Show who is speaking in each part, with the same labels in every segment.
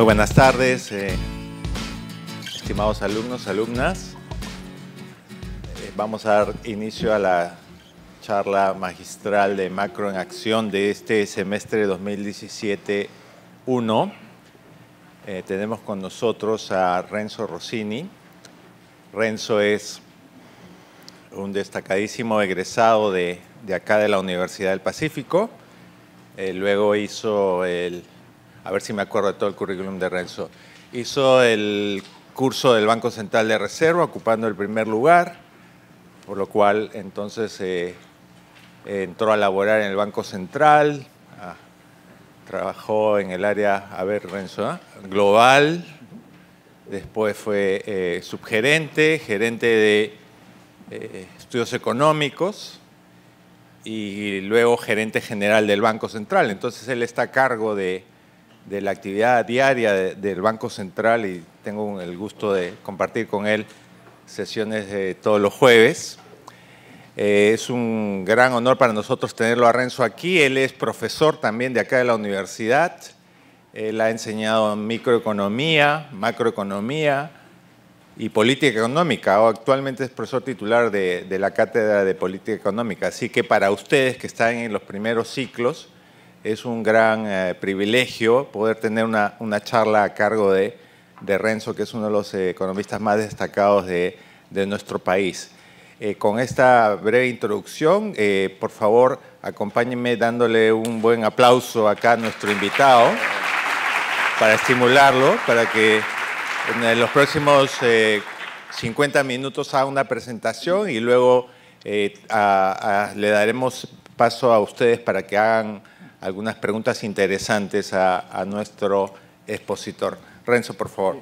Speaker 1: Muy buenas tardes, eh, estimados alumnos, alumnas. Eh, vamos a dar inicio a la charla magistral de Macro en Acción de este semestre 2017-1. Eh, tenemos con nosotros a Renzo Rossini. Renzo es un destacadísimo egresado de acá de la Universidad del Pacífico. luego hizo el a ver si me acuerdo de todo el currículum de Renzo. Hizo el curso del Banco Central de Reserva, ocupando el primer lugar, por lo cual entonces eh, eh, entró a laborar en el Banco Central, ah, trabajó en el área, a ver, Renzo, ¿ah? global, después fue eh, subgerente, gerente de estudios económicos y luego gerente general del Banco Central. Entonces él está a cargo de de la actividad diaria del Banco Central y tengo el gusto de compartir con él sesiones de todos los jueves. Eh, es un gran honor para nosotros tenerlo a Renzo aquí. Él es profesor también de acá de la universidad. Él ha enseñado microeconomía, macroeconomía y política económica. O actualmente es profesor titular de, de la Cátedra de Política Económica. Así que para ustedes que están en los primeros ciclos, es un gran eh, privilegio poder tener una, charla a cargo de, Renzo, que es uno de los eh, economistas más destacados de, nuestro país. Eh, con esta breve introducción, por favor, acompáñenme dándole un buen aplauso acá a nuestro invitado para estimularlo, para que en los próximos 50 minutos haga una presentación y luego le daremos paso a ustedes para que hagan algunas preguntas interesantes a, nuestro expositor. Renzo, por
Speaker 2: favor.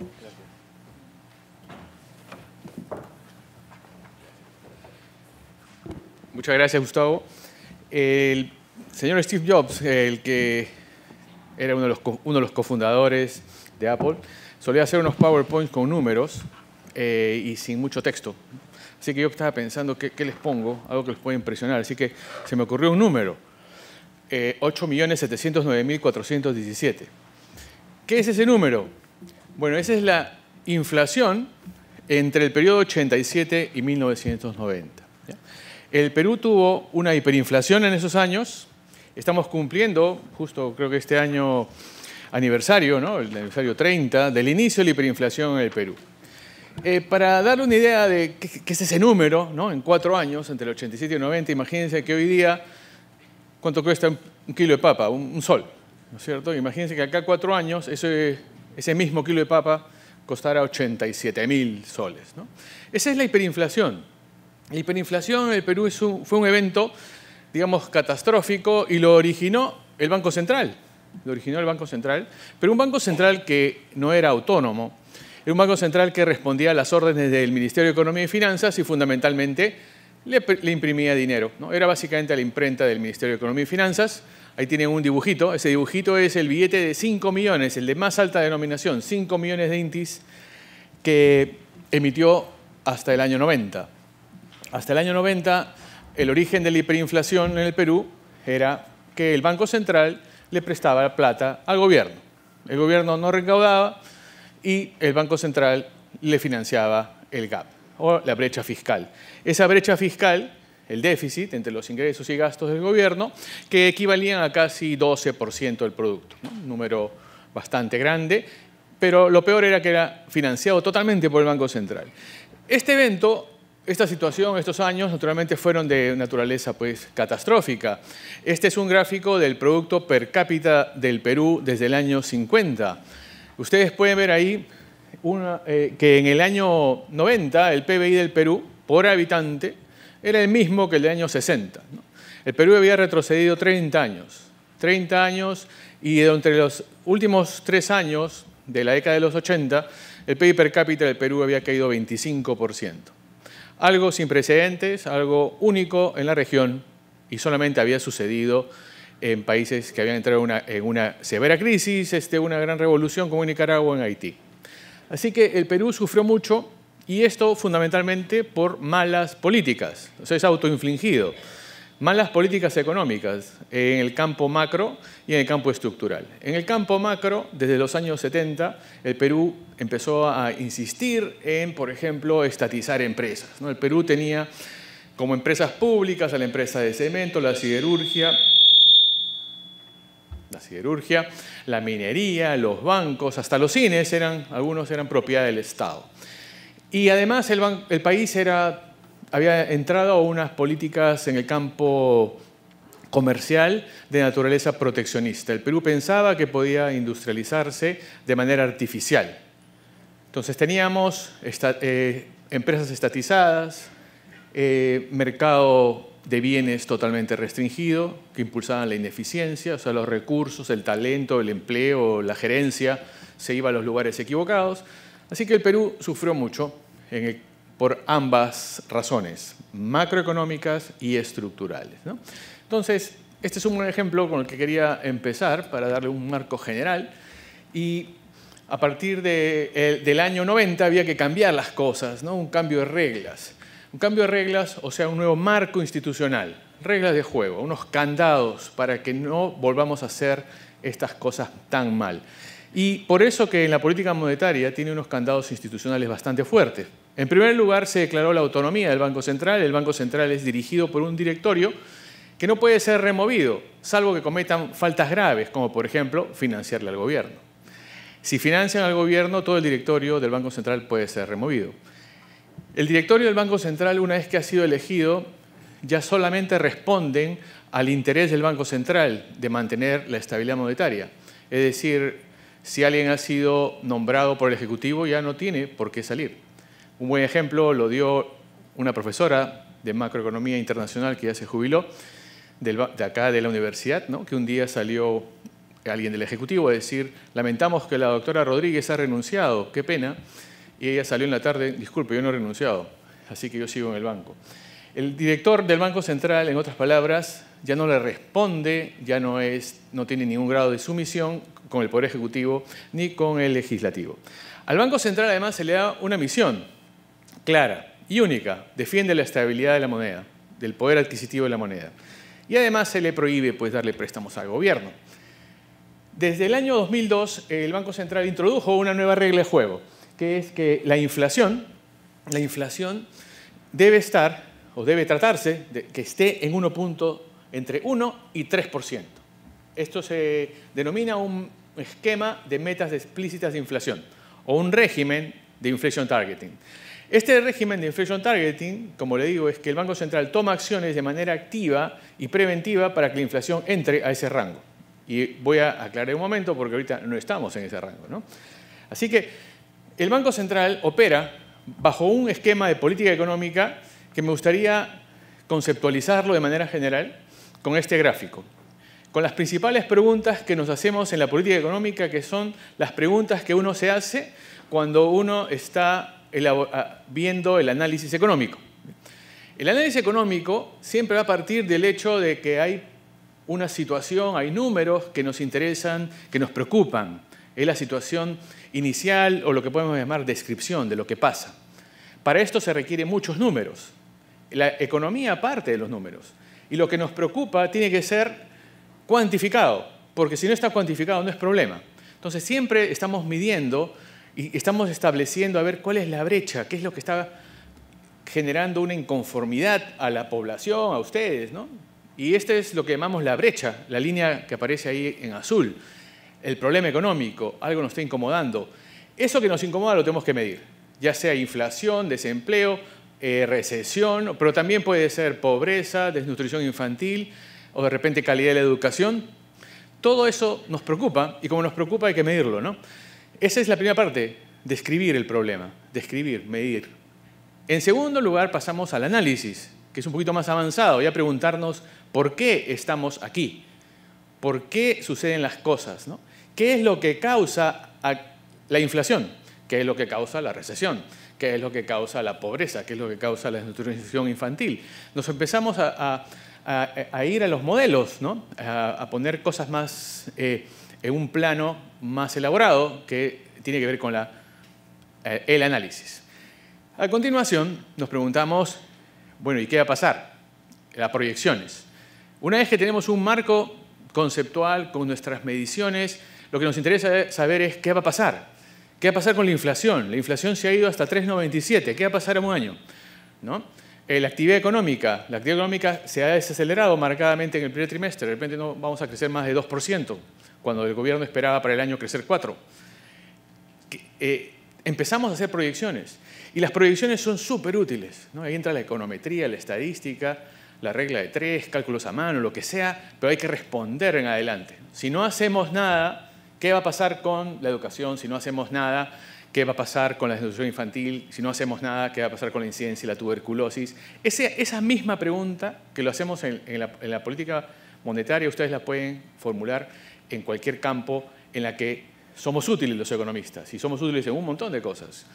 Speaker 2: Muchas gracias, Gustavo. El señor Steve Jobs, el que era uno de los, cofundadores de Apple, solía hacer unos PowerPoints con números eh, y sin mucho texto. Así que yo estaba pensando, ¿qué, ¿qué les pongo? Algo que les pueda impresionar. Así que se me ocurrió un número eh, 8.709.417. ¿Qué es ese número? Bueno, esa es la inflación entre el periodo 87 y 1990. El Perú tuvo una hiperinflación en esos años. Estamos cumpliendo, justo creo que este año aniversario, ¿no? el aniversario 30, del inicio de la hiperinflación en el Perú. Eh, para dar una idea de qué, es ese número, ¿no? en cuatro años, entre el 87 y el 90, imagínense que hoy día ¿Cuánto cuesta un kilo de papa? Un, sol, ¿no es cierto? Imagínense que acá cuatro años ese, mismo kilo de papa costará 87 mil soles. ¿no? Esa es la hiperinflación. La hiperinflación en el Perú fue un evento, digamos, catastrófico y lo originó el Banco Central. Lo originó el Banco Central, pero un Banco Central que no era autónomo, era un Banco Central que respondía a las órdenes del Ministerio de Economía y Finanzas y fundamentalmente le, imprimía dinero. ¿no? Era básicamente la imprenta del Ministerio de Economía y Finanzas. Ahí tienen un dibujito. Ese dibujito es el billete de 5 millones, el de más alta denominación, 5 millones de intis, que emitió hasta el año 90. Hasta el año 90, el origen de la hiperinflación en el Perú era que el Banco Central le prestaba plata al gobierno. El gobierno no recaudaba y el Banco Central le financiaba el gap o la brecha fiscal. Esa brecha fiscal, el déficit entre los ingresos y gastos del gobierno, que equivalían a casi 12% del producto, un número bastante grande, pero lo peor era que era financiado totalmente por el Banco Central. Este evento esta situación, estos años, naturalmente fueron de naturaleza pues, catastrófica. Este es un gráfico del Producto Per cápita del Perú desde el año 50. Ustedes pueden ver ahí una, eh, que en el año 90 el PBI del Perú por habitante era el mismo que el del año 60. El Perú había retrocedido 30 años, 30 años y entre los últimos tres años de la década de los 80, el PIB per cápita del Perú había caído 25%. Algo sin precedentes, algo único en la región y solamente había sucedido en países que habían entrado en una severa crisis, este, una gran revolución como en Nicaragua o en Haití. Así que el Perú sufrió mucho y esto fundamentalmente por malas políticas, o es autoinfligido. Malas políticas económicas en el campo macro y en el campo estructural. En el campo macro, desde los años 70, el Perú empezó a insistir en, por ejemplo, estatizar empresas. El Perú tenía como empresas públicas a la empresa de cemento, la siderurgia, la siderurgia, la minería, los bancos, hasta los cines, eran, algunos eran propiedad del Estado. Y además el, país había entrado a unas políticas en el campo comercial de naturaleza proteccionista. El Perú pensaba que podía industrializarse de manera artificial. Entonces teníamos eh, empresas estatizadas, eh, mercado de bienes totalmente restringido, que impulsaban la ineficiencia, o sea, los recursos, el talento, el empleo, la gerencia, se iba a los lugares equivocados. Así que el Perú sufrió mucho por ambas razones, macroeconómicas y estructurales. Entonces, este es un buen ejemplo con el que quería empezar para darle un marco general. Y a partir de, eh, del año 90 había que cambiar las cosas, ¿no? un cambio de reglas. Un cambio de reglas, o sea, un nuevo marco institucional, reglas de juego, unos candados para que no volvamos a hacer estas cosas tan mal. Y por eso que en la política monetaria tiene unos candados institucionales bastante fuertes. En primer lugar, se declaró la autonomía del Banco Central. El Banco Central es dirigido por un directorio que no puede ser removido, salvo que cometan faltas graves, como por ejemplo financiarle al gobierno. Si financian al gobierno, todo el directorio del Banco Central puede ser removido. El directorio del Banco Central, una vez que ha sido elegido, ya solamente responden al interés del Banco Central de mantener la estabilidad monetaria. Es decir, si alguien ha sido nombrado por el Ejecutivo, ya no tiene por qué salir. Un buen ejemplo lo dio una profesora de macroeconomía internacional que ya se jubiló, de acá de la universidad, ¿no? que un día salió alguien del Ejecutivo a decir, lamentamos que la doctora Rodríguez ha renunciado, qué pena, y ella salió en la tarde, disculpe, yo no he renunciado, así que yo sigo en el banco. El director del Banco Central, en otras palabras, ya no le responde, ya no, es, no tiene ningún grado de sumisión con el Poder Ejecutivo ni con el Legislativo. Al Banco Central además se le da una misión clara y única, defiende la estabilidad de la moneda, del poder adquisitivo de la moneda. Y además se le prohíbe pues, darle préstamos al gobierno. Desde el año 2002 el Banco Central introdujo una nueva regla de juego que es que la inflación, la inflación debe estar o debe tratarse de que esté en uno punto, entre 1 y 3%. Esto se denomina un esquema de metas explícitas de inflación o un régimen de inflation targeting. Este régimen de inflation targeting, como le digo, es que el Banco Central toma acciones de manera activa y preventiva para que la inflación entre a ese rango. Y voy a aclarar un momento porque ahorita no estamos en ese rango. Así que el Banco Central opera bajo un esquema de política económica que me gustaría conceptualizarlo de manera general con este gráfico, con las principales preguntas que nos hacemos en la política económica, que son las preguntas que uno se hace cuando uno está ah, viendo el análisis económico. El análisis económico siempre va a partir del hecho de que hay una situación, hay números que nos interesan, que nos preocupan. Es la situación inicial o lo que podemos llamar descripción de lo que pasa. Para esto se requieren muchos números. La economía parte de los números. Y lo que nos preocupa tiene que ser cuantificado, porque si no está cuantificado no es problema. Entonces siempre estamos midiendo y estamos estableciendo a ver cuál es la brecha, qué es lo que está generando una inconformidad a la población, a ustedes, ¿no? Y este es lo que llamamos la brecha, la línea que aparece ahí en azul el problema económico, algo nos está incomodando. Eso que nos incomoda lo tenemos que medir, ya sea inflación, desempleo, eh, recesión, pero también puede ser pobreza, desnutrición infantil o de repente calidad de la educación. Todo eso nos preocupa y como nos preocupa hay que medirlo. ¿no? Esa es la primera parte, describir el problema, describir, medir. En segundo lugar pasamos al análisis, que es un poquito más avanzado, ya preguntarnos por qué estamos aquí, por qué suceden las cosas. ¿no? ¿Qué es lo que causa la inflación? ¿Qué es lo que causa la recesión? ¿Qué es lo que causa la pobreza? ¿Qué es lo que causa la desnutrición infantil? Nos empezamos a, ir a los modelos, a, poner cosas más eh, en un plano más elaborado que tiene que ver con eh, el análisis. A continuación nos preguntamos, bueno, ¿y qué va a pasar? Las proyecciones. Una vez que tenemos un marco conceptual con nuestras mediciones, lo que nos interesa saber es qué va a pasar. ¿Qué va a pasar con la inflación? La inflación se ha ido hasta 3,97. ¿Qué va a pasar en un año? ¿No? Eh, la actividad económica. La actividad económica se ha desacelerado marcadamente en el primer trimestre. De repente no vamos a crecer más de 2%, cuando el gobierno esperaba para el año crecer 4%. Eh, empezamos a hacer proyecciones. Y las proyecciones son súper útiles. ¿no? Ahí entra la econometría, la estadística, la regla de tres, cálculos a mano, lo que sea, pero hay que responder en adelante. Si no hacemos nada, ¿Qué va a pasar con la educación si no hacemos nada? ¿Qué va a pasar con la desnutrición infantil si no hacemos nada? ¿Qué va a pasar con la incidencia y la tuberculosis? esa misma pregunta que lo hacemos en, la, en la política monetaria, ustedes la pueden formular en cualquier campo en la que somos útiles los economistas y somos útiles en un montón de cosas.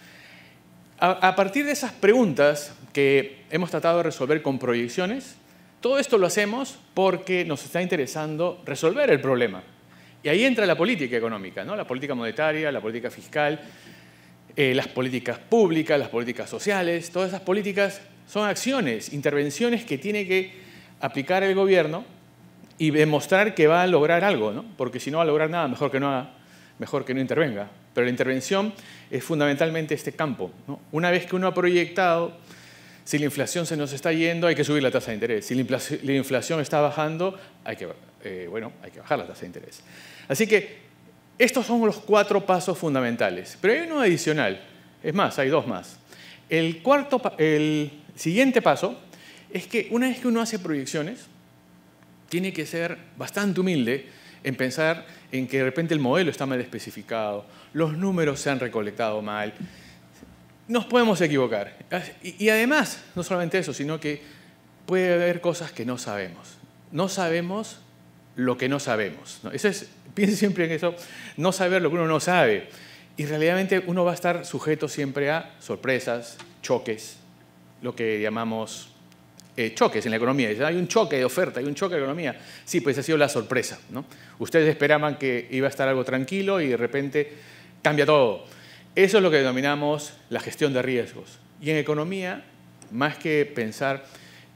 Speaker 2: A, partir de esas preguntas que hemos tratado de resolver con proyecciones, todo esto lo hacemos porque nos está interesando resolver el problema. Y ahí entra la política económica, ¿no? la política monetaria, la política fiscal, eh, las políticas públicas, las políticas sociales, todas esas políticas son acciones, intervenciones que tiene que aplicar el gobierno y demostrar que va a lograr algo, porque si no va a lograr nada, mejor que no, mejor que no intervenga. Pero la intervención es fundamentalmente este campo. Una vez que uno ha proyectado, si la inflación se nos está yendo, hay que subir la tasa de interés. Si la inflación está bajando, hay que, eh, bueno, hay que bajar la tasa de interés. Así que estos son los cuatro pasos fundamentales, pero hay uno adicional, es más, hay dos más. El, cuarto, el siguiente paso es que una vez que uno hace proyecciones, tiene que ser bastante humilde en pensar en que de repente el modelo está mal especificado, los números se han recolectado mal, nos podemos equivocar. Y, además, no solamente eso, sino que puede haber cosas que no sabemos. No sabemos lo que no sabemos. es Piense siempre en eso, no saber lo que uno no sabe. Y realmente uno va a estar sujeto siempre a sorpresas, choques, lo que llamamos eh, choques en la economía. hay un choque de oferta, hay un choque de economía. Sí, pues ha sido la sorpresa. ¿no? Ustedes esperaban que iba a estar algo tranquilo y de repente cambia todo. Eso es lo que denominamos la gestión de riesgos. Y en economía, más que pensar,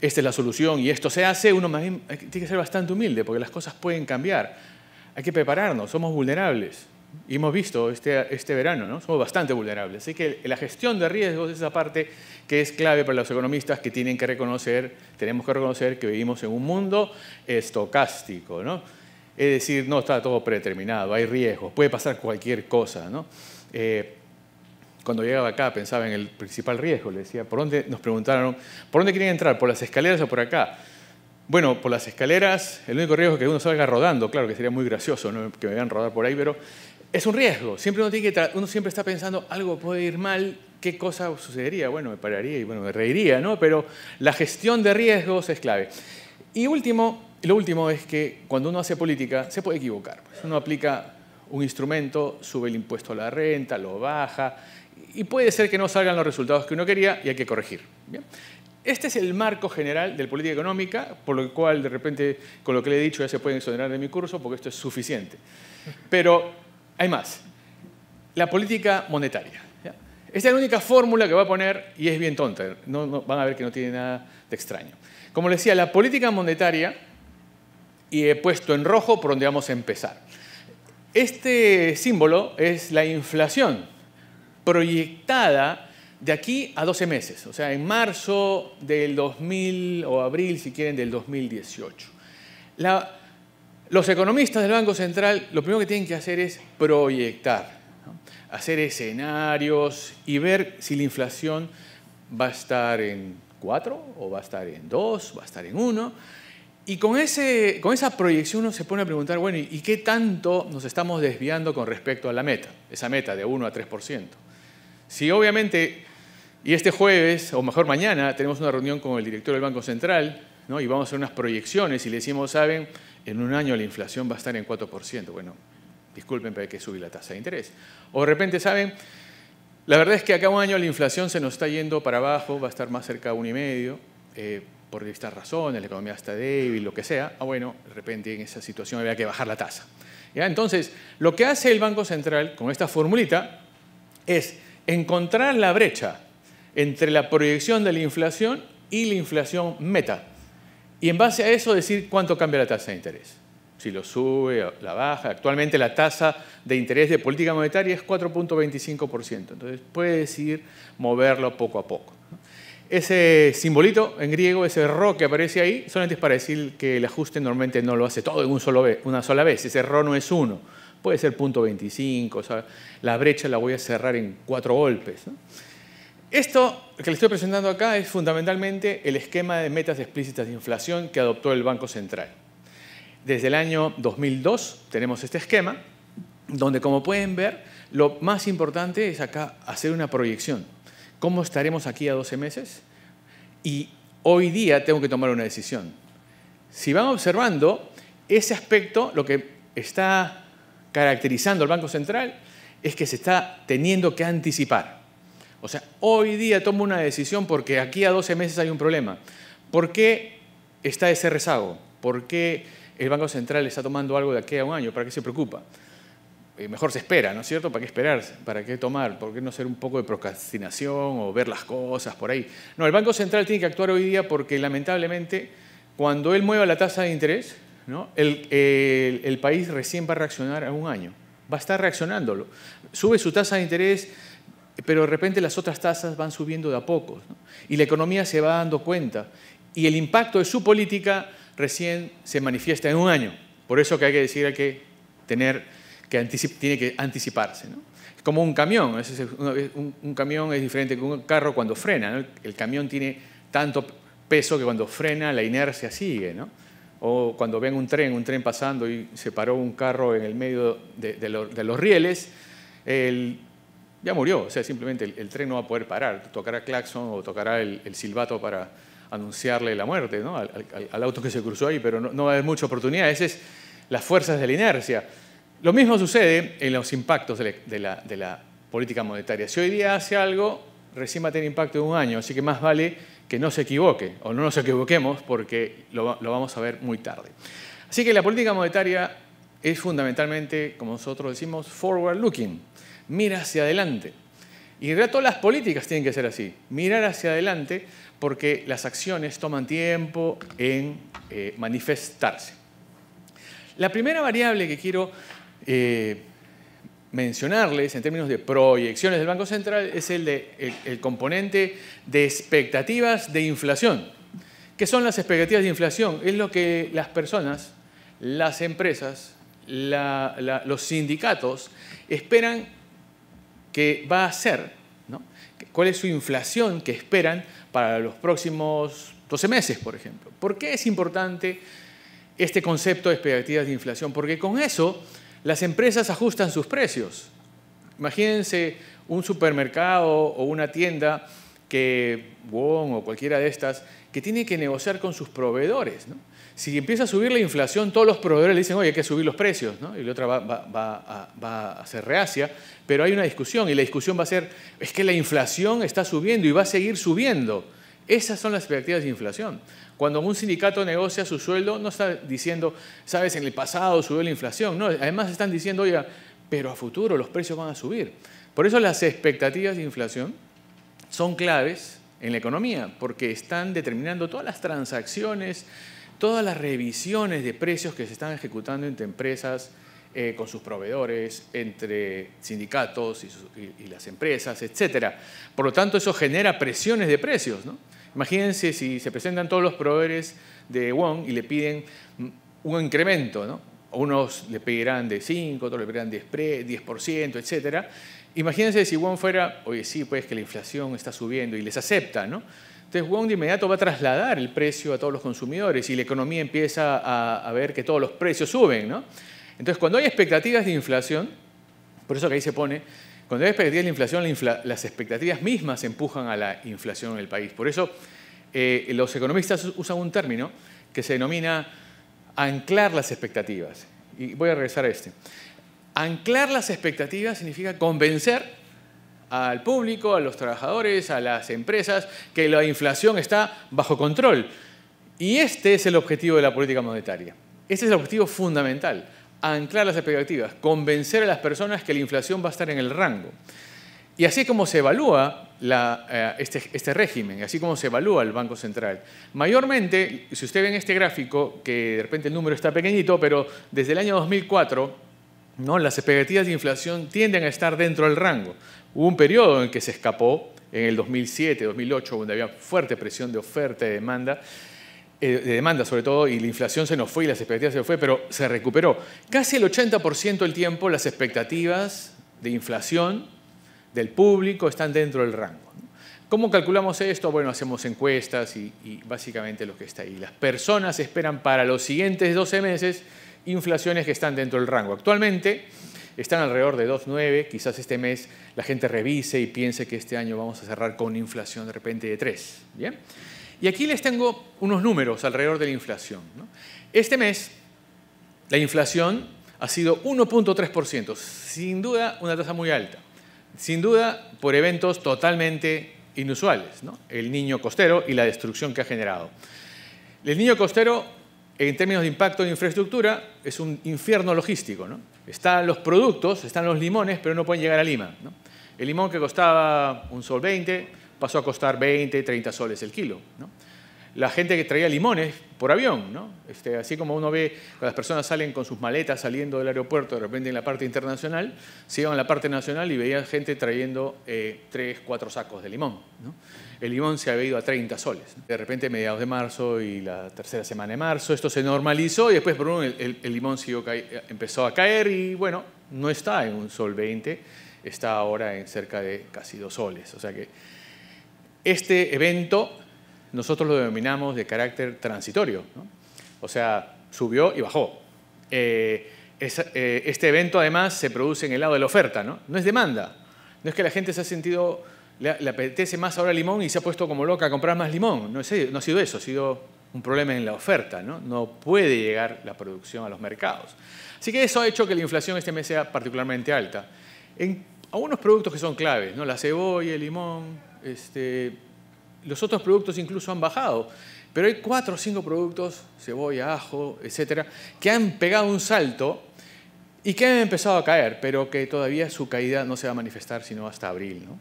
Speaker 2: esta es la solución y esto se hace, uno eh, tiene que ser bastante humilde porque las cosas pueden cambiar hay que prepararnos, somos vulnerables. Y hemos visto este, este verano, ¿no? somos bastante vulnerables. Así que la gestión de riesgos es esa parte que es clave para los economistas que tienen que reconocer, tenemos que reconocer que vivimos en un mundo estocástico. ¿no? Es decir, no está todo predeterminado, hay riesgos, puede pasar cualquier cosa. ¿no? Eh, cuando llegaba acá pensaba en el principal riesgo, le decía, ¿por dónde nos preguntaron? ¿Por dónde quieren entrar? ¿Por las escaleras o por acá? Bueno, por las escaleras, el único riesgo es que uno salga rodando, claro que sería muy gracioso ¿no? que me vean rodar por ahí, pero es un riesgo. Siempre uno, tiene que uno siempre está pensando, algo puede ir mal, ¿qué cosa sucedería? Bueno, me pararía y bueno, me reiría, ¿no? Pero la gestión de riesgos es clave. Y último, lo último es que cuando uno hace política se puede equivocar. Pues uno aplica un instrumento, sube el impuesto a la renta, lo baja, y puede ser que no salgan los resultados que uno quería y hay que corregir. ¿bien? Este es el marco general de la política económica, por lo cual de repente con lo que le he dicho ya se pueden exonerar de mi curso porque esto es suficiente. Pero hay más. La política monetaria. Esta es la única fórmula que va a poner y es bien tonta. No, van a ver que no tiene nada de extraño. Como les decía, la política monetaria, y he puesto en rojo por donde vamos a empezar. Este símbolo es la inflación proyectada de aquí a 12 meses, o sea, en marzo del 2000 o abril, si quieren, del 2018. los economistas del Banco Central lo primero que tienen que hacer es proyectar, hacer escenarios y ver si la inflación va a estar en 4 o va a estar en 2, va a estar en 1. Y con, ese, con esa proyección uno se pone a preguntar, bueno, ¿y qué tanto nos estamos desviando con respecto a la meta? Esa meta de 1 a 3%. Si obviamente y este jueves, o mejor mañana, tenemos una reunión con el director del Banco Central ¿no? y vamos a hacer unas proyecciones y le decimos, saben, en un año la inflación va a estar en 4%. Bueno, disculpen, pero hay que subir la tasa de interés. O de repente, saben, la verdad es que acá un año la inflación se nos está yendo para abajo, va a estar más cerca de 1,5%. Eh, por distintas razones, la economía está débil, lo que sea, ah, bueno, de repente en esa situación había que bajar la tasa. Entonces, lo que hace el Banco Central con esta formulita es encontrar la brecha entre la proyección de la inflación y la inflación meta. Y en base a eso decir cuánto cambia la tasa de interés. Si lo sube o la baja. Actualmente la tasa de interés de política monetaria es 4.25%. Entonces puede decir moverlo poco a poco. Ese simbolito en griego, ese ro que aparece ahí, solamente es para decir que el ajuste normalmente no lo hace todo en un solo una sola vez. Ese ro no es uno. Puede ser 0.25. O sea, la brecha la voy a cerrar en cuatro golpes. Esto que les estoy presentando acá es fundamentalmente el esquema de metas explícitas de inflación que adoptó el Banco Central. Desde el año 2002 tenemos este esquema, donde como pueden ver, lo más importante es acá hacer una proyección. ¿Cómo estaremos aquí a 12 meses? Y hoy día tengo que tomar una decisión. Si van observando, ese aspecto lo que está caracterizando al Banco Central es que se está teniendo que anticipar. O sea, hoy día tomo una decisión porque aquí a 12 meses hay un problema. ¿Por qué está ese rezago? ¿Por qué el Banco Central está tomando algo de aquí a un año? ¿Para qué se preocupa? Eh, mejor se espera, ¿no es cierto? ¿Para qué esperar? ¿Para qué tomar? ¿Por qué no hacer un poco de procrastinación o ver las cosas por ahí? No, el Banco Central tiene que actuar hoy día porque lamentablemente cuando él mueva la tasa de interés, el, el país recién va a reaccionar a un año. Va a estar reaccionándolo. Sube su tasa de interés pero de repente las otras tasas van subiendo de a poco y la economía se va dando cuenta y el impacto de su política recién se manifiesta en un año. Por eso que hay que decir que tener que tiene que anticiparse. ¿no? Es como un camión, un, camión es diferente que un carro cuando frena, el camión tiene tanto peso que cuando frena la inercia sigue. O cuando ven un tren, un tren pasando y se paró un carro en el medio de, de los rieles, el ya murió, o sea, simplemente el, tren no va a poder parar, tocará claxon o tocará el, silbato para anunciarle la muerte al, auto que se cruzó ahí, pero no, va a haber mucha oportunidad, esas es las fuerzas de la inercia. Lo mismo sucede en los impactos de la, política monetaria. Si hoy día hace algo, recién va a tener impacto en un año, así que más vale que no se equivoque o no nos equivoquemos porque lo vamos a ver muy tarde. Así que la política monetaria es fundamentalmente, como nosotros decimos, forward-looking mira hacia adelante. Y en realidad todas las políticas tienen que ser así, mirar hacia adelante porque las acciones toman tiempo en eh, manifestarse. La primera variable que quiero eh, mencionarles en términos de proyecciones del Banco Central es el, de, el, componente de expectativas de inflación. ¿Qué son las expectativas de inflación? Es lo que las personas, las empresas, los sindicatos esperan que va a ser, ¿no? cuál es su inflación que esperan para los próximos 12 meses, por ejemplo. ¿Por qué es importante este concepto de expectativas de inflación? Porque con eso las empresas ajustan sus precios. Imagínense un supermercado o una tienda que, Wong o cualquiera de estas, que tiene que negociar con sus proveedores. ¿no? si empieza a subir la inflación, todos los proveedores le dicen, oye, hay que subir los precios, ¿no? y la otra va, a, ser reacia, pero hay una discusión y la discusión va a ser, es que la inflación está subiendo y va a seguir subiendo. Esas son las expectativas de inflación. Cuando un sindicato negocia su sueldo, no está diciendo, sabes, en el pasado subió la inflación, no, además están diciendo, oiga, pero a futuro los precios van a subir. Por eso las expectativas de inflación son claves en la economía, porque están determinando todas las transacciones, todas las revisiones de precios que se están ejecutando entre empresas, eh, con sus proveedores, entre sindicatos y, las empresas, etc. Por lo tanto, eso genera presiones de precios. ¿no? Imagínense si se presentan todos los proveedores de Wong y le piden un incremento. ¿no? Unos le pedirán de 5, otros le pedirán 10%, etc. Imagínense si Wong fuera, oye, sí, pues que la inflación está subiendo y les acepta, ¿no? Entonces Wong de inmediato va a trasladar el precio a todos los consumidores y la economía empieza a, ver que todos los precios suben. Entonces cuando hay expectativas de inflación, por eso que ahí se pone, cuando hay expectativas de inflación, las expectativas mismas empujan a la inflación en el país. Por eso eh, los economistas usan un término que se denomina anclar las expectativas. Y voy a regresar a este. Anclar las expectativas significa convencer al público, a los trabajadores, a las empresas, que la inflación está bajo control. Y este es el objetivo de la política monetaria. Este es el objetivo fundamental, anclar las expectativas, convencer a las personas que la inflación va a estar en el rango. Y así como se evalúa eh, este, este, régimen, así como se evalúa el Banco Central. Mayormente, si usted ve en este gráfico, que de repente el número está pequeñito, pero desde el año 2004, ¿no? las expectativas de inflación tienden a estar dentro del rango. Hubo un periodo en que se escapó, en el 2007, 2008, donde había fuerte presión de oferta y demanda, eh, de demanda sobre todo, y la inflación se nos fue y las expectativas se nos fue, pero se recuperó. Casi el 80% del tiempo las expectativas de inflación del público están dentro del rango. ¿Cómo calculamos esto? Bueno, hacemos encuestas y, y, básicamente lo que está ahí. Las personas esperan para los siguientes 12 meses inflaciones que están dentro del rango. Actualmente, están alrededor de 2,9. Quizás este mes la gente revise y piense que este año vamos a cerrar con inflación de repente de 3. ¿bien? Y aquí les tengo unos números alrededor de la inflación. Este mes la inflación ha sido 1.3%, sin duda una tasa muy alta, sin duda por eventos totalmente inusuales, el niño costero y la destrucción que ha generado. El niño costero en términos de impacto de infraestructura, es un infierno logístico. ¿no? Están los productos, están los limones, pero no pueden llegar a Lima. El limón que costaba un sol 20 pasó a costar 20, 30 soles el kilo. La gente que traía limones por avión, ¿no? Este, así como uno ve cuando las personas salen con sus maletas saliendo del aeropuerto de repente en la parte internacional, se iban a la parte nacional y veían gente trayendo eh, 3, sacos de limón. ¿no? el limón se había ido a 30 soles. De repente, mediados de marzo y la tercera semana de marzo, esto se normalizó y después, por un, el, limón empezó a caer y bueno, no está en un sol 20, está ahora en cerca de casi dos soles. O sea que este evento nosotros lo denominamos de carácter transitorio. O sea, subió y bajó. Eh, eh, este evento además se produce en el lado de la oferta, ¿no? No es demanda. No es que la gente se ha sentido le, apetece más ahora limón y se ha puesto como loca a comprar más limón. No, no ha sido eso, ha sido un problema en la oferta, ¿no? No puede llegar la producción a los mercados. Así que eso ha hecho que la inflación este mes sea particularmente alta. En algunos productos que son claves, ¿no? La cebolla, el limón, este, los otros productos incluso han bajado. Pero hay cuatro o cinco productos, cebolla, ajo, etcétera, que han pegado un salto y que han empezado a caer, pero que todavía su caída no se va a manifestar sino hasta abril, ¿no?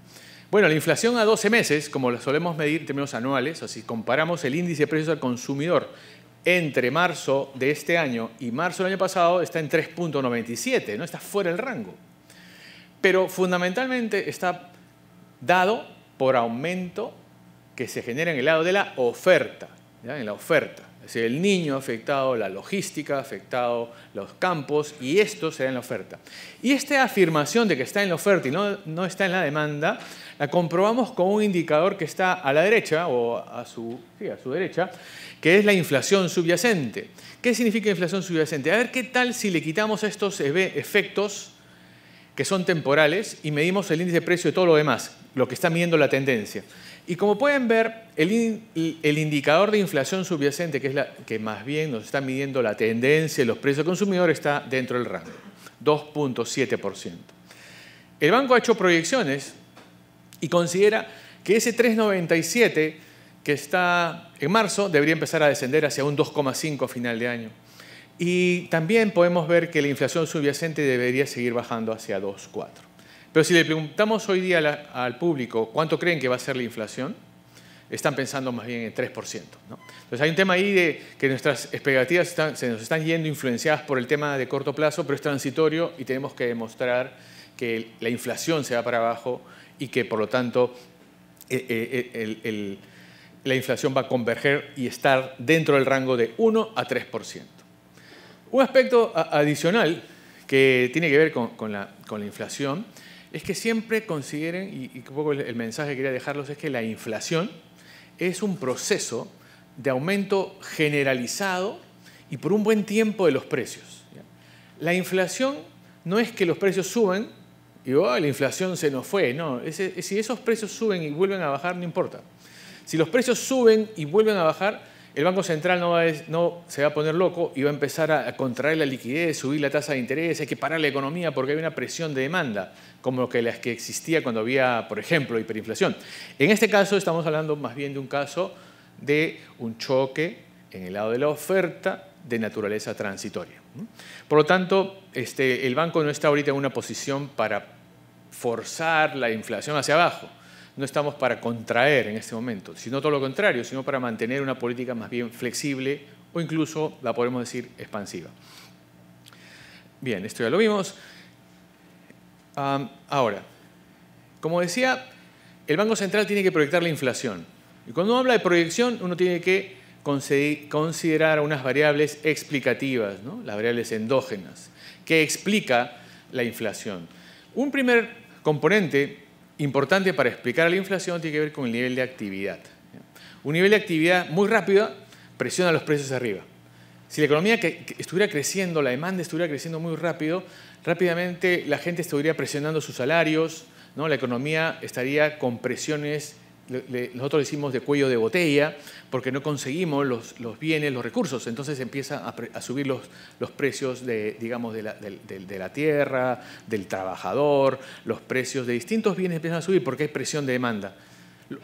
Speaker 2: Bueno, la inflación a 12 meses, como la solemos medir en términos anuales, así comparamos el índice de precios al consumidor entre marzo de este año y marzo del año pasado, está en 3.97, ¿no? está fuera del rango. Pero fundamentalmente está dado por aumento que se genera en el lado de la oferta, en la oferta. Es decir, el niño afectado la logística, afectado los campos y esto da en la oferta. Y esta afirmación de que está en la oferta y no, no está en la demanda la comprobamos con un indicador que está a la derecha, o a su, a su derecha, que es la inflación subyacente. ¿Qué significa inflación subyacente? A ver qué tal si le quitamos estos efectos que son temporales y medimos el índice de precio de todo lo demás, lo que está midiendo la tendencia. Y como pueden ver, el, el indicador de inflación subyacente, que es la que más bien nos está midiendo la tendencia de los precios del consumidor, está dentro del rango, 2.7%. El banco ha hecho proyecciones y considera que ese 397 que está en marzo debería empezar a descender hacia un 2,5 a final de año. Y también podemos ver que la inflación subyacente debería seguir bajando hacia 2,4. Pero si le preguntamos hoy día al público cuánto creen que va a ser la inflación, están pensando más bien en 3%. ¿no? Entonces hay un tema ahí de que nuestras expectativas se nos están yendo influenciadas por el tema de corto plazo, pero es transitorio y tenemos que demostrar que la inflación se va para abajo y que por lo tanto eh, eh, eh, la inflación va a converger y estar dentro del rango de 1 a 3%. Un aspecto adicional que tiene que ver con, la, inflación es que siempre consideren, y, un poco el, mensaje que quería dejarlos es que la inflación es un proceso de aumento generalizado y por un buen tiempo de los precios. La inflación no es que los precios suben y oh, la inflación se nos fue. No, eh, si esos precios suben y vuelven a bajar, no importa. Si los precios suben y vuelven a bajar, el Banco Central no, no se va a poner loco y va a empezar a, contraer la liquidez, subir la tasa de interés, hay que parar la economía porque hay una presión de demanda, como que las que existía cuando había, por ejemplo, hiperinflación. En este caso estamos hablando más bien de un caso de un choque en el lado de la oferta de naturaleza transitoria. Por lo tanto, este, el banco no está ahorita en una posición para forzar la inflación hacia abajo. No estamos para contraer en este momento, sino todo lo contrario, sino para mantener una política más bien flexible o incluso, la podemos decir, expansiva. Bien, esto ya lo vimos. ahora, como decía, el Banco Central tiene que proyectar la inflación. Y cuando uno habla de proyección, uno tiene que considerar unas variables explicativas, las variables endógenas, que explica la inflación. Un primer componente importante para explicar la inflación tiene que ver con el nivel de actividad. Un nivel de actividad muy rápido presiona los precios arriba. Si la economía estuviera creciendo, la demanda estuviera creciendo muy rápido, rápidamente la gente estuviera presionando sus salarios, ¿no? la economía estaría con presiones nosotros decimos de cuello de botella porque no conseguimos los, los bienes, los recursos. Entonces empieza a, subir los, los, precios de, digamos, de la, de la, tierra, del trabajador, los precios de distintos bienes empiezan a subir porque hay presión de demanda.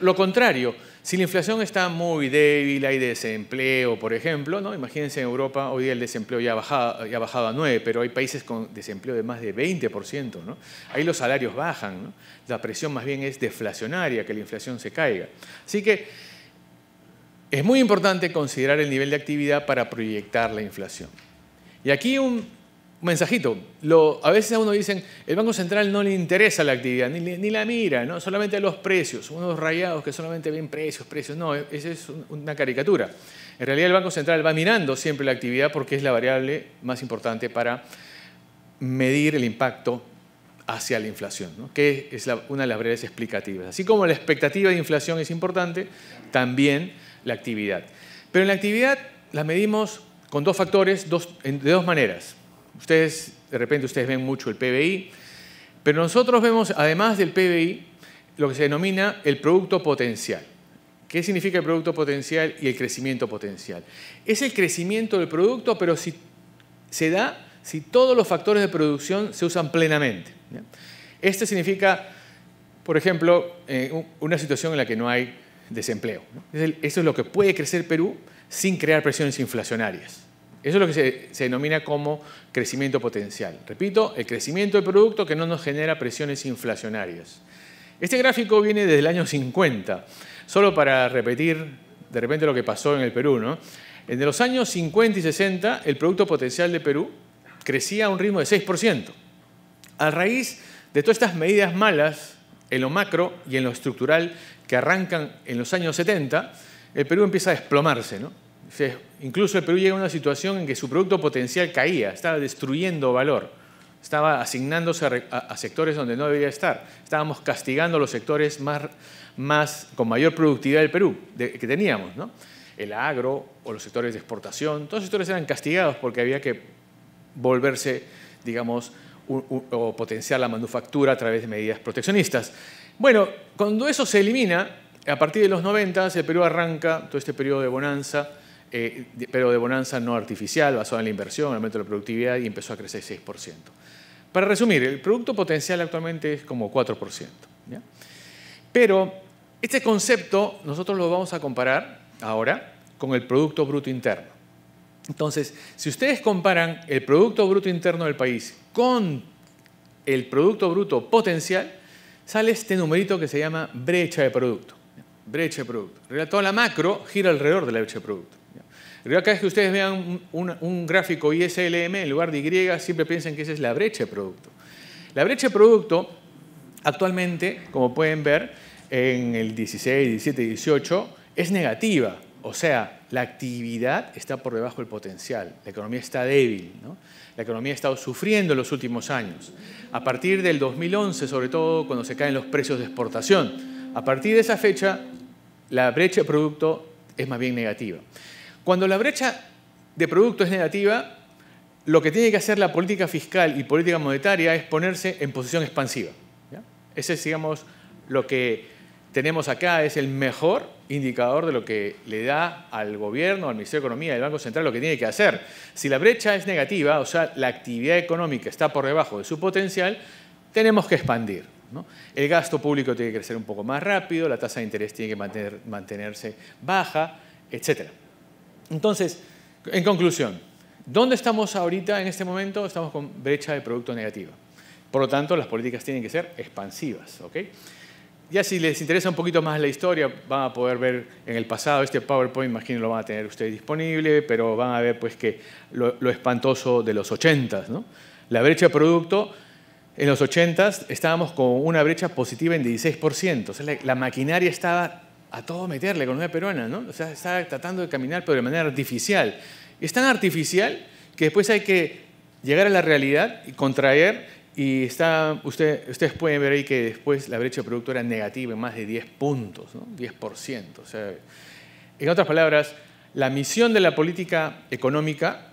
Speaker 2: Lo contrario, si la inflación está muy débil, hay desempleo, por ejemplo, ¿no? imagínense en Europa, hoy día el desempleo ya ha, bajado, ha bajado a 9, pero hay países con desempleo de más de 20%, ¿no? ahí los salarios bajan, la presión más bien es deflacionaria, que la inflación se caiga. Así que es muy importante considerar el nivel de actividad para proyectar la inflación. Y aquí un un mensajito. a veces a uno dicen, el Banco Central no le interesa la actividad, ni, la mira, ¿no? solamente los precios, unos rayados que solamente ven precios, precios. No, e, esa es una caricatura. En realidad el Banco Central va mirando siempre la actividad porque es la variable más importante para medir el impacto hacia la inflación, que es una de las breves explicativas. Así como la expectativa de inflación es importante, también la actividad. Pero en la actividad la medimos con dos factores de dos maneras. Ustedes, de repente, ustedes ven mucho el PBI, pero nosotros vemos, además del PBI, lo que se denomina el producto potencial. ¿Qué significa el producto potencial y el crecimiento potencial? Es el crecimiento del producto, pero si se da si todos los factores de producción se usan plenamente. Este significa, por ejemplo, eh, una situación en la que no hay desempleo. Eso es lo que puede crecer Perú sin crear presiones inflacionarias. Eso es lo que se, denomina como crecimiento potencial. Repito, el crecimiento del producto que no nos genera presiones inflacionarias. Este gráfico viene desde el año 50, solo para repetir de repente lo que pasó en el Perú. ¿no? En los años 50 y 60, el producto potencial de Perú crecía a un ritmo de 6%. A raíz de todas estas medidas malas en lo macro y en lo estructural que arrancan en los años 70, el Perú empieza a desplomarse. ¿no? incluso el Perú llega a una situación en que su producto potencial caía, estaba destruyendo valor, estaba asignándose a, sectores donde no debería estar, estábamos castigando los sectores más, con mayor productividad del Perú que teníamos, el agro o los sectores de exportación, todos estos sectores eran castigados porque había que volverse, digamos, o potenciar la manufactura a través de medidas proteccionistas. Bueno, cuando eso se elimina, a partir de los 90 el Perú arranca todo este periodo de bonanza, eh, pero de bonanza no artificial, basada en la inversión, en el aumento de la productividad y empezó a crecer 6%. Para resumir, el producto potencial actualmente es como 4%. Pero este concepto nosotros lo vamos a comparar ahora con el Producto Bruto Interno. Entonces, si ustedes comparan el Producto Bruto Interno del país con el Producto Bruto Potencial, sale este numerito que se llama brecha de producto. Brecha de producto. Toda la macro gira alrededor de la brecha de producto. Cada vez que ustedes vean un, gráfico ISLM en lugar de Y, siempre piensen que esa es la brecha de producto. La brecha de producto, actualmente, como pueden ver, en el 16, 17, 18, es negativa. O sea, la actividad está por debajo del potencial. La economía está débil. ¿no? La economía ha estado sufriendo en los últimos años. A partir del 2011, sobre todo cuando se caen los precios de exportación, a partir de esa fecha, la brecha de producto es más bien negativa. Cuando la brecha de producto es negativa, lo que tiene que hacer la política fiscal y política monetaria es ponerse en posición expansiva. Ese es, digamos, lo que tenemos acá, es el mejor indicador de lo que le da al gobierno, al Ministerio de Economía y al Banco Central lo que tiene que hacer. Si la brecha es negativa, o sea, la actividad económica está por debajo de su potencial, tenemos que expandir. El gasto público tiene que crecer un poco más rápido, la tasa de interés tiene que mantenerse baja, etcétera. Entonces, en conclusión, ¿dónde estamos ahorita en este momento? Estamos con brecha de producto negativa. Por lo tanto, las políticas tienen que ser expansivas. Ya si les interesa un poquito más la historia, van a poder ver en el pasado este PowerPoint, imagino lo van a tener ustedes disponible, pero van a ver pues que lo, espantoso de los 80, ¿no? La brecha de producto, en los 80 estábamos con una brecha positiva en 16%, la maquinaria estaba a todo meter la economía peruana, ¿no? O sea, está tratando de caminar, pero de manera artificial. Es tan artificial que después hay que llegar a la realidad y contraer. Y está, usted, ustedes pueden ver ahí que después la brecha de producto era negativa en más de 10 puntos, ¿no? 10%. O sea, en otras palabras, la misión de la política económica,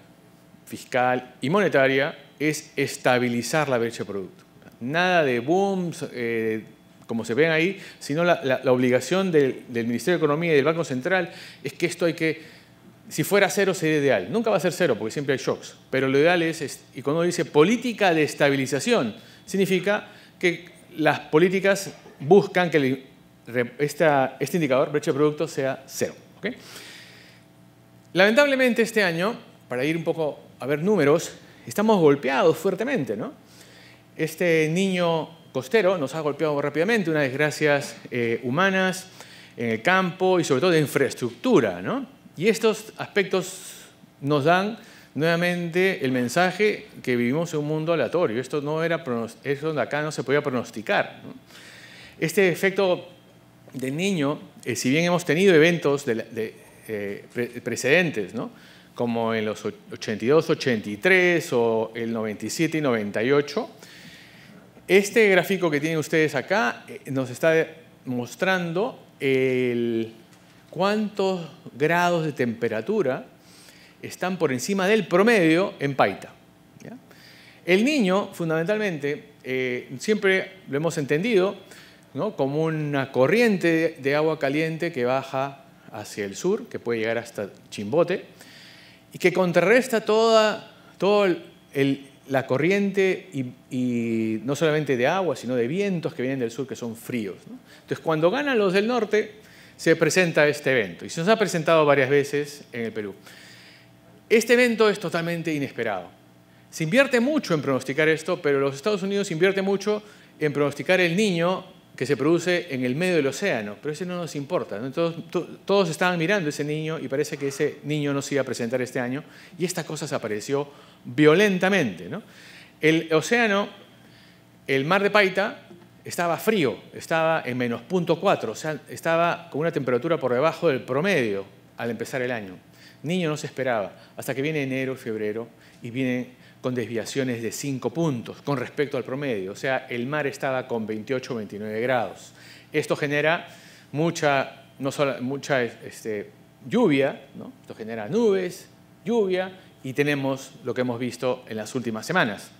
Speaker 2: fiscal y monetaria es estabilizar la brecha de producto. Nada de booms, eh, como se ven ahí, sino la, obligación del, Ministerio de Economía y del Banco Central es que esto hay que, si fuera cero sería ideal. Nunca va a ser cero porque siempre hay shocks, pero lo ideal es, y cuando uno dice política de estabilización, significa que las políticas buscan que este indicador, brecha de producto, sea cero. Lamentablemente este año, para ir un poco a ver números, estamos golpeados fuertemente. ¿no? Este niño costero nos ha golpeado rápidamente, unas desgracias eh, humanas en el campo y sobre todo de infraestructura. Y estos aspectos nos dan nuevamente el mensaje que vivimos en un mundo aleatorio. Esto, no era, eso acá no se podía pronosticar. Este efecto de niño, eh, si bien hemos tenido eventos de, eh, precedentes, como en los 82, 83 o el 97 y 98, este gráfico que tienen ustedes acá eh, nos está mostrando cuántos grados de temperatura están por encima del promedio en Paita. El niño, fundamentalmente, eh, siempre lo hemos entendido como una corriente de agua caliente que baja hacia el sur, que puede llegar hasta Chimbote, y que contrarresta todo el, la corriente y, no solamente de agua, sino de vientos que vienen del sur que son fríos. Entonces, cuando ganan los del norte, se presenta este evento. Y se nos ha presentado varias veces en el Perú. Este evento es totalmente inesperado. Se invierte mucho en pronosticar esto, pero los Estados Unidos invierte mucho en pronosticar el niño que se produce en el medio del océano, pero ese no nos importa. todos estaban mirando ese niño y parece que ese niño no se iba a presentar este año y esta cosa se apareció violentamente. El océano, el mar de Paita, estaba frío, estaba en menos 0.4, o sea, estaba con una temperatura por debajo del promedio al empezar el año. Niño no se esperaba, hasta que viene enero, febrero y viene con desviaciones de 5 puntos con respecto al promedio. O sea, el mar estaba con 28 o 29 grados. Esto genera mucha, no solo, mucha este, lluvia, ¿no? esto genera nubes, lluvia, y tenemos lo que hemos visto en las últimas semanas.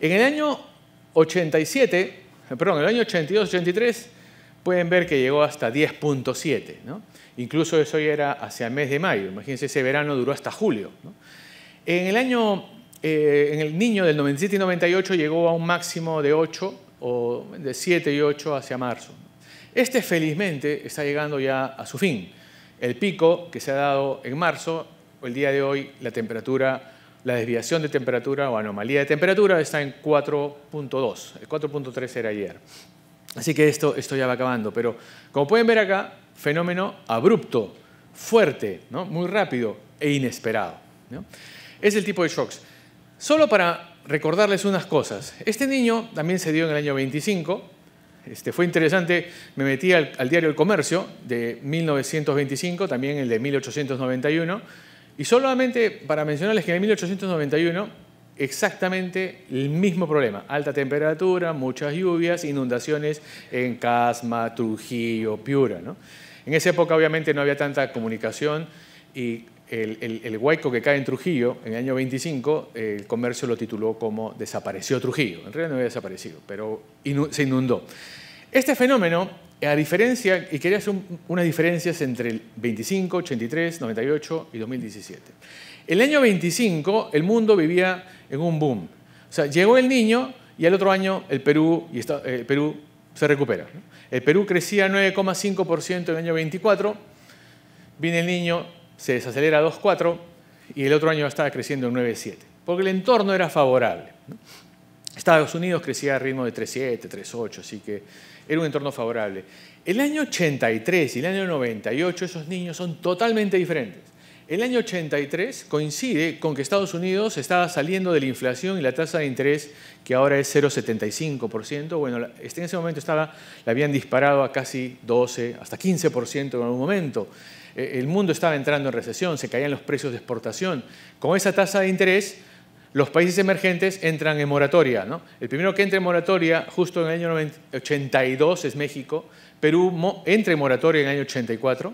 Speaker 2: En el año 87, perdón, en el año 82-83, pueden ver que llegó hasta 10.7. Incluso eso ya era hacia el mes de mayo. Imagínense, ese verano duró hasta julio. En el año eh, en el niño del 97 y 98 llegó a un máximo de 8 o de 7 y 8 hacia marzo. Este felizmente está llegando ya a su fin. El pico que se ha dado en marzo, el día de hoy la temperatura, la desviación de temperatura o anomalía de temperatura está en 4.2, el 4.3 era ayer. Así que esto, esto ya va acabando, pero como pueden ver acá, fenómeno abrupto, fuerte, ¿no? muy rápido e inesperado. Es el tipo de shocks. Solo para recordarles unas cosas. Este niño también se dio en el año 25. Este, fue interesante, me metí al, diario El Comercio de 1925, también el de 1891. Y solamente para mencionarles que en 1891 exactamente el mismo problema. Alta temperatura, muchas lluvias, inundaciones en Casma, Trujillo, Piura. ¿no? En esa época obviamente no había tanta comunicación y el, el, que cae en Trujillo, en el año 25, el comercio lo tituló como desapareció Trujillo. En realidad no había desaparecido, pero se inundó. Este fenómeno, a diferencia, y quería hacer unas diferencias entre el 25, 83, 98 y 2017. El año 25 el mundo vivía en un boom. O sea, llegó el niño y al otro año el Perú, y eh, el Perú se recupera. El Perú crecía 9,5% en el año 24, viene el niño se desacelera 2,4 y el otro año estaba creciendo en 9,7, porque el entorno era favorable. Estados Unidos crecía a ritmo de 3,7, 3,8, así que era un entorno favorable. El año 83 y el año 98 esos niños son totalmente diferentes. El año 83 coincide con que Estados Unidos estaba saliendo de la inflación y la tasa de interés, que ahora es 0,75%, bueno, este, en ese momento estaba, la habían disparado a casi 12, hasta 15% en algún momento. Eh, el mundo estaba entrando en recesión, se caían los precios de exportación. Con esa tasa de interés, los países emergentes entran en moratoria. El primero que entra en moratoria justo en el año 82 es México, Perú entra en moratoria en el año 84.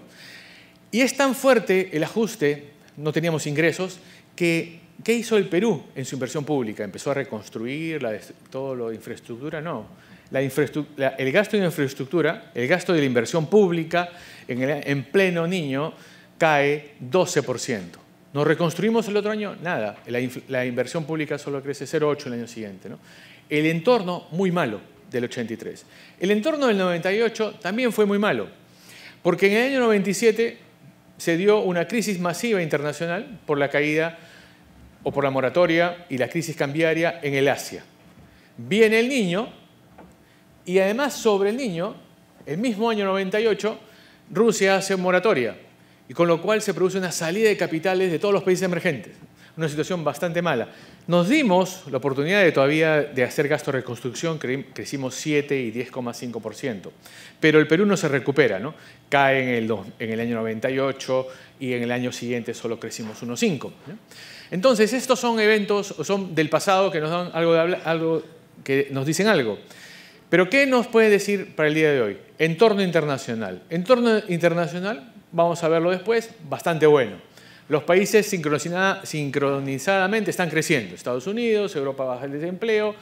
Speaker 2: Y es tan fuerte el ajuste, no teníamos ingresos, que ¿qué hizo el Perú en su inversión pública? ¿Empezó a reconstruir la, toda la infraestructura? No el gasto en infraestructura, el gasto de la inversión pública en, pleno niño cae 12%. Nos reconstruimos el otro año, nada, la, inversión pública solo crece 0,8 el año siguiente. El entorno, muy malo, del 83. El entorno del 98 también fue muy malo, porque en el año 97 se dio una crisis masiva internacional por la caída o por la moratoria y la crisis cambiaria en el Asia. Viene el niño y además sobre el niño, el mismo año 98, Rusia hace moratoria, y con lo cual se produce una salida de capitales de todos los países emergentes. Una situación bastante mala. Nos dimos la oportunidad de todavía de hacer gasto de reconstrucción, crecimos 7 y 10,5%, pero el Perú no se recupera, ¿no? cae en el, en el año 98 y en el año siguiente solo crecimos 1,5%. Entonces, estos son eventos, son del pasado que nos dan algo, de algo que nos dicen algo. Pero ¿qué nos puede decir para el día de hoy? Entorno internacional. Entorno internacional, vamos a verlo después, bastante bueno. Los países sincronizadamente están creciendo. Estados Unidos, Europa baja el desempleo,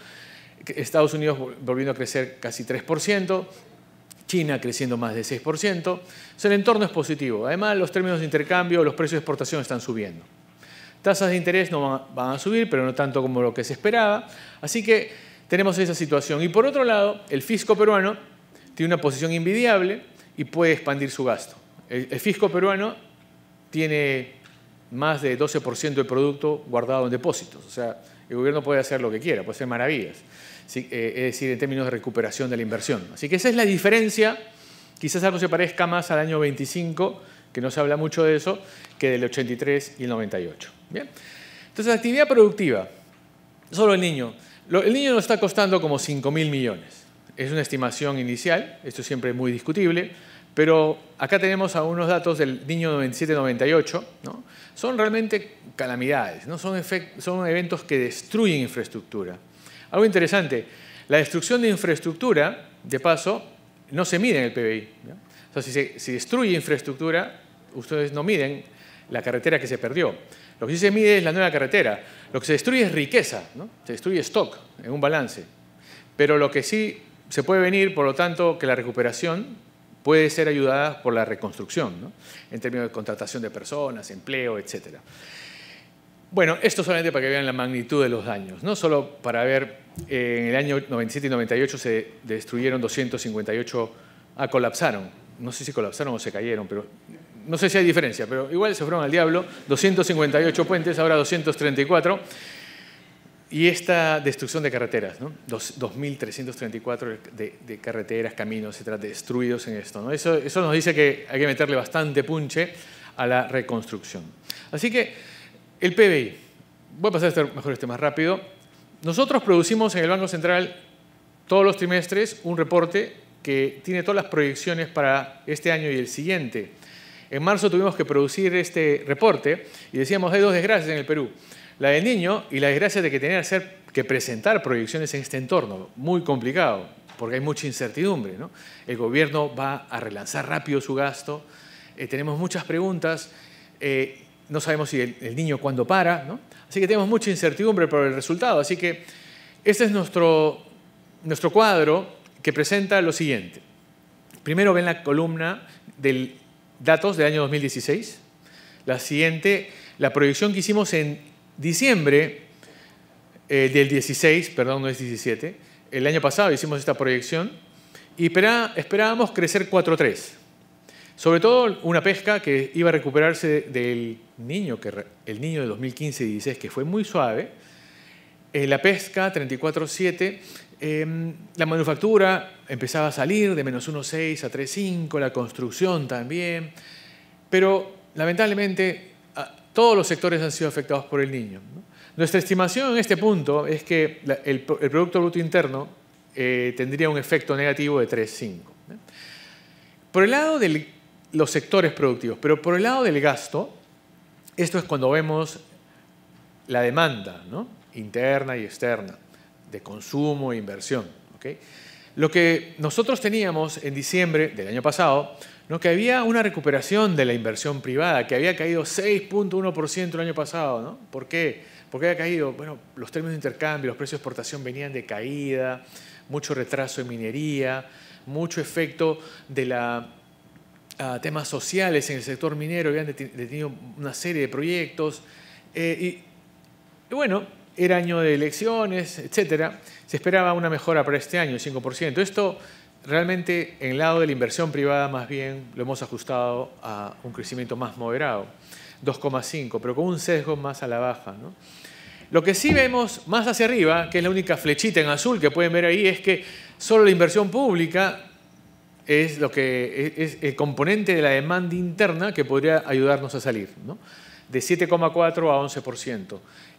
Speaker 2: Estados Unidos volviendo a crecer casi 3%, China creciendo más de 6%. O el entorno es positivo. Además, los términos de intercambio, los precios de exportación están subiendo. Tasas de interés no van a subir, pero no tanto como lo que se esperaba. Así que tenemos esa situación. Y por otro lado, el fisco peruano tiene una posición invidiable y puede expandir su gasto. El, fisco peruano tiene más de 12% del producto guardado en depósitos. O sea, el gobierno puede hacer lo que quiera, puede hacer maravillas. Eh, es decir, en términos de recuperación de la inversión. Así que esa es la diferencia. Quizás algo se parezca más al año 25, que no se habla mucho de eso, que del 83 y el 98. ¿Bien? Entonces, actividad productiva. Solo el niño el niño nos está costando como 5 mil millones. Es una estimación inicial, esto siempre es muy discutible, pero acá tenemos algunos datos del niño 97-98. Son realmente calamidades, ¿no? son, eventos que destruyen infraestructura. Algo interesante, la destrucción de infraestructura, de paso, no se mide en el PBI. O sea, si, se, si destruye infraestructura, ustedes no miden la carretera que se perdió. Lo que sí se mide es la nueva carretera. Lo que se destruye es riqueza, ¿no? se destruye stock en un balance. Pero lo que sí se puede venir, por lo tanto, que la recuperación puede ser ayudada por la reconstrucción, ¿no? en términos de contratación de personas, empleo, etc. Bueno, esto solamente para que vean la magnitud de los daños, no solo para ver, eh, en el año 97 y 98 se destruyeron 258, ah, colapsaron, no sé si colapsaron o se cayeron, pero no sé si hay diferencia, pero igual se fueron al diablo, 258 puentes, ahora 234, y esta destrucción de carreteras, ¿no? 2.334 de, de, carreteras, caminos, etcétera, destruidos en esto. Eso, nos dice que hay que meterle bastante punche a la reconstrucción. Así que el PBI, voy a pasar este, mejor este más rápido. Nosotros producimos en el Banco Central todos los trimestres un reporte que tiene todas las proyecciones para este año y el siguiente. En marzo tuvimos que producir este reporte y decíamos, hay dos desgracias en el Perú, la del niño y la desgracia de que tener que presentar proyecciones en este entorno, muy complicado, porque hay mucha incertidumbre. El gobierno va a relanzar rápido su gasto, eh, tenemos muchas preguntas, eh, no sabemos si el, niño cuándo para, así que tenemos mucha incertidumbre por el resultado. Así que este es nuestro, nuestro cuadro que presenta lo siguiente. Primero ven la columna del datos del año 2016. La siguiente, la proyección que hicimos en diciembre eh, del 16, perdón, no es 17, el año pasado hicimos esta proyección y esperábamos crecer 4.3. Sobre todo una pesca que iba a recuperarse del niño, que, el niño de 2015-16, que fue muy suave. Eh, la pesca 34.7 Em, la manufactura empezaba a salir de menos 1,6 a 3,5, la construcción también, pero lamentablemente ah, todos los sectores han sido afectados por el niño. Nuestra estimación en este punto es que el, Producto Bruto Interno eh, tendría un efecto negativo de 3,5. Por el lado de los sectores productivos, pero por el lado del gasto, esto es cuando vemos la demanda interna y externa de consumo e inversión. Lo que nosotros teníamos en diciembre del año pasado, que había una recuperación de la inversión privada, que había caído 6.1% el año pasado. ¿no? ¿Por qué? Porque había caído? Bueno, los términos de intercambio, los precios de exportación venían de caída, mucho retraso en minería, mucho efecto de la ah, temas sociales en el sector minero, habían detenido una serie de proyectos. Eh, y bueno, era año de elecciones, etcétera, se esperaba una mejora para este año, 5%. Esto realmente en el lado de la inversión privada más bien lo hemos ajustado a un crecimiento más moderado, 2,5, pero con un sesgo más a la baja. Lo que sí vemos más hacia arriba, que es la única flechita en azul que pueden ver ahí, es que solo la inversión pública es, lo que, es el componente de la demanda interna que podría ayudarnos a salir, de 7,4 a 11%.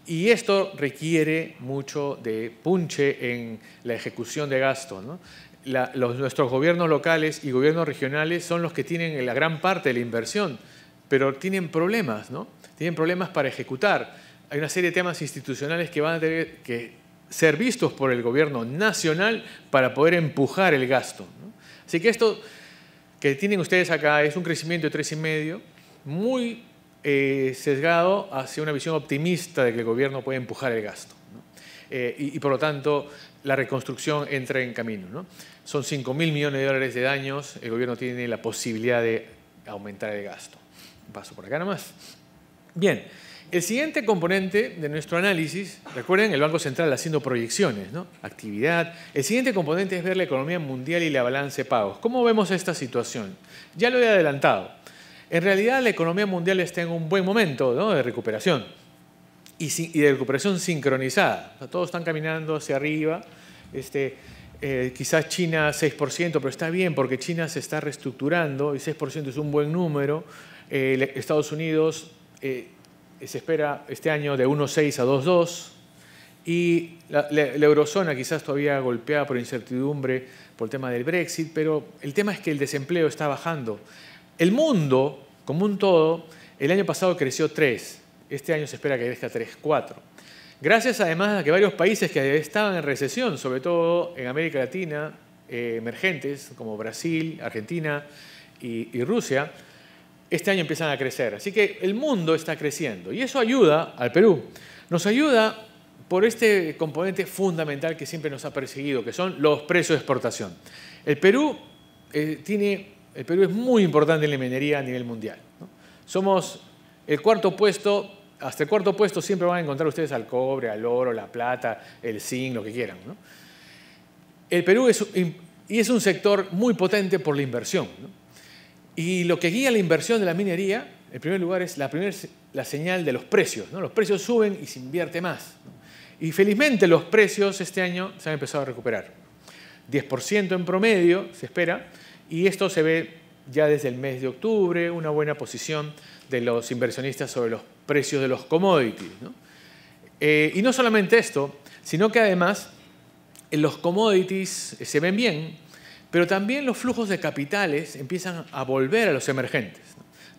Speaker 2: Y esto requiere mucho de punche en la ejecución de gasto. los, nuestros gobiernos locales y gobiernos regionales son los que tienen la gran parte de la inversión, pero tienen problemas, ¿no? tienen problemas para ejecutar. Hay una serie de temas institucionales que van a tener que ser vistos por el gobierno nacional para poder empujar el gasto. Así que esto que tienen ustedes acá es un crecimiento de 3,5, muy eh, sesgado hacia una visión optimista de que el gobierno puede empujar el gasto. Eh, y, por lo tanto, la reconstrucción entra en camino. Son 5 mil millones de dólares de daños, el gobierno tiene la posibilidad de aumentar el gasto. Paso por acá nomás. Bien, el siguiente componente de nuestro análisis, recuerden el Banco Central haciendo proyecciones, actividad. El siguiente componente es ver la economía mundial y la balance de pagos. ¿Cómo vemos esta situación? Ya lo he adelantado. En realidad la economía mundial está en un buen momento ¿no? de recuperación y, de recuperación sincronizada. todos están caminando hacia arriba. Este, eh, quizás China 6%, pero está bien porque China se está reestructurando y 6% es un buen número. Eh, Estados Unidos eh, se espera este año de 1,6 a 2,2 y la, eurozona quizás todavía golpeada por incertidumbre por el tema del Brexit, pero el tema es que el desempleo está bajando. El mundo, como un todo, el año pasado creció 3, este año se espera que crezca 3, 4. Gracias además a que varios países que estaban en recesión, sobre todo en América Latina, eh, emergentes como Brasil, Argentina y, Rusia, este año empiezan a crecer. Así que el mundo está creciendo y eso ayuda al Perú. Nos ayuda por este componente fundamental que siempre nos ha perseguido, que son los precios de exportación. El Perú eh, tiene el Perú es muy importante en la minería a nivel mundial. Somos el cuarto puesto, hasta el cuarto puesto siempre van a encontrar ustedes al cobre, al oro, la plata, el zinc, lo que quieran. El Perú es, y es un sector muy potente por la inversión. Y lo que guía la inversión de la minería, en primer lugar, es la, la señal de los precios. ¿no? Los precios suben y se invierte más. Y felizmente los precios este año se han empezado a recuperar. 10% en promedio, se espera, y esto se ve ya desde el mes de octubre, una buena posición de los inversionistas sobre los precios de los commodities. Eh, y no solamente esto, sino que además los commodities eh, se ven bien, pero también los flujos de capitales empiezan a volver a los emergentes.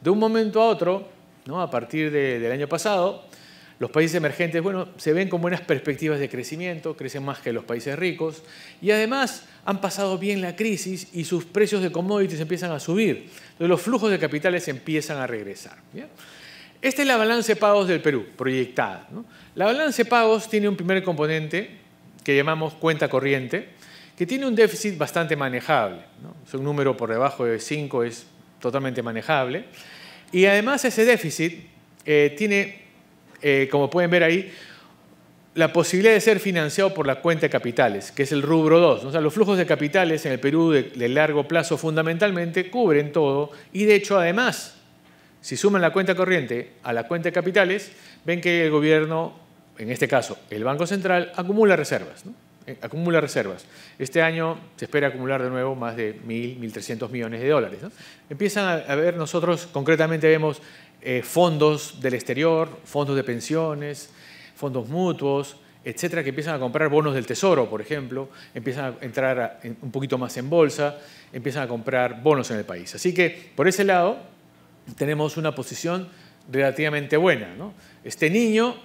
Speaker 2: De un momento a otro, ¿no? a partir del año pasado, los países emergentes, bueno, se ven con buenas perspectivas de crecimiento, crecen más que los países ricos y además han pasado bien la crisis y sus precios de commodities empiezan a subir. Entonces los flujos de capitales empiezan a regresar. Esta es la balance de pagos del Perú, proyectada. La balance pagos tiene un primer componente que llamamos cuenta corriente, que tiene un déficit bastante manejable. Es un número por debajo de 5 es totalmente manejable. Y además ese déficit eh, tiene eh, como pueden ver ahí, la posibilidad de ser financiado por la cuenta de capitales, que es el rubro 2. O sea, los flujos de capitales en el Perú de, largo plazo fundamentalmente cubren todo y de hecho además, si suman la cuenta corriente a la cuenta de capitales, ven que el gobierno, en este caso el Banco Central, acumula reservas. Eh, acumula reservas. Este año se espera acumular de nuevo más de 1.000, 1.300 millones de dólares. Empiezan a ver, nosotros concretamente vemos eh, fondos del exterior, fondos de pensiones, fondos mutuos, etcétera, que empiezan a comprar bonos del tesoro, por ejemplo, empiezan a entrar un poquito más en bolsa, empiezan a comprar bonos en el país. Así que, por ese lado, tenemos una posición relativamente buena. Este niño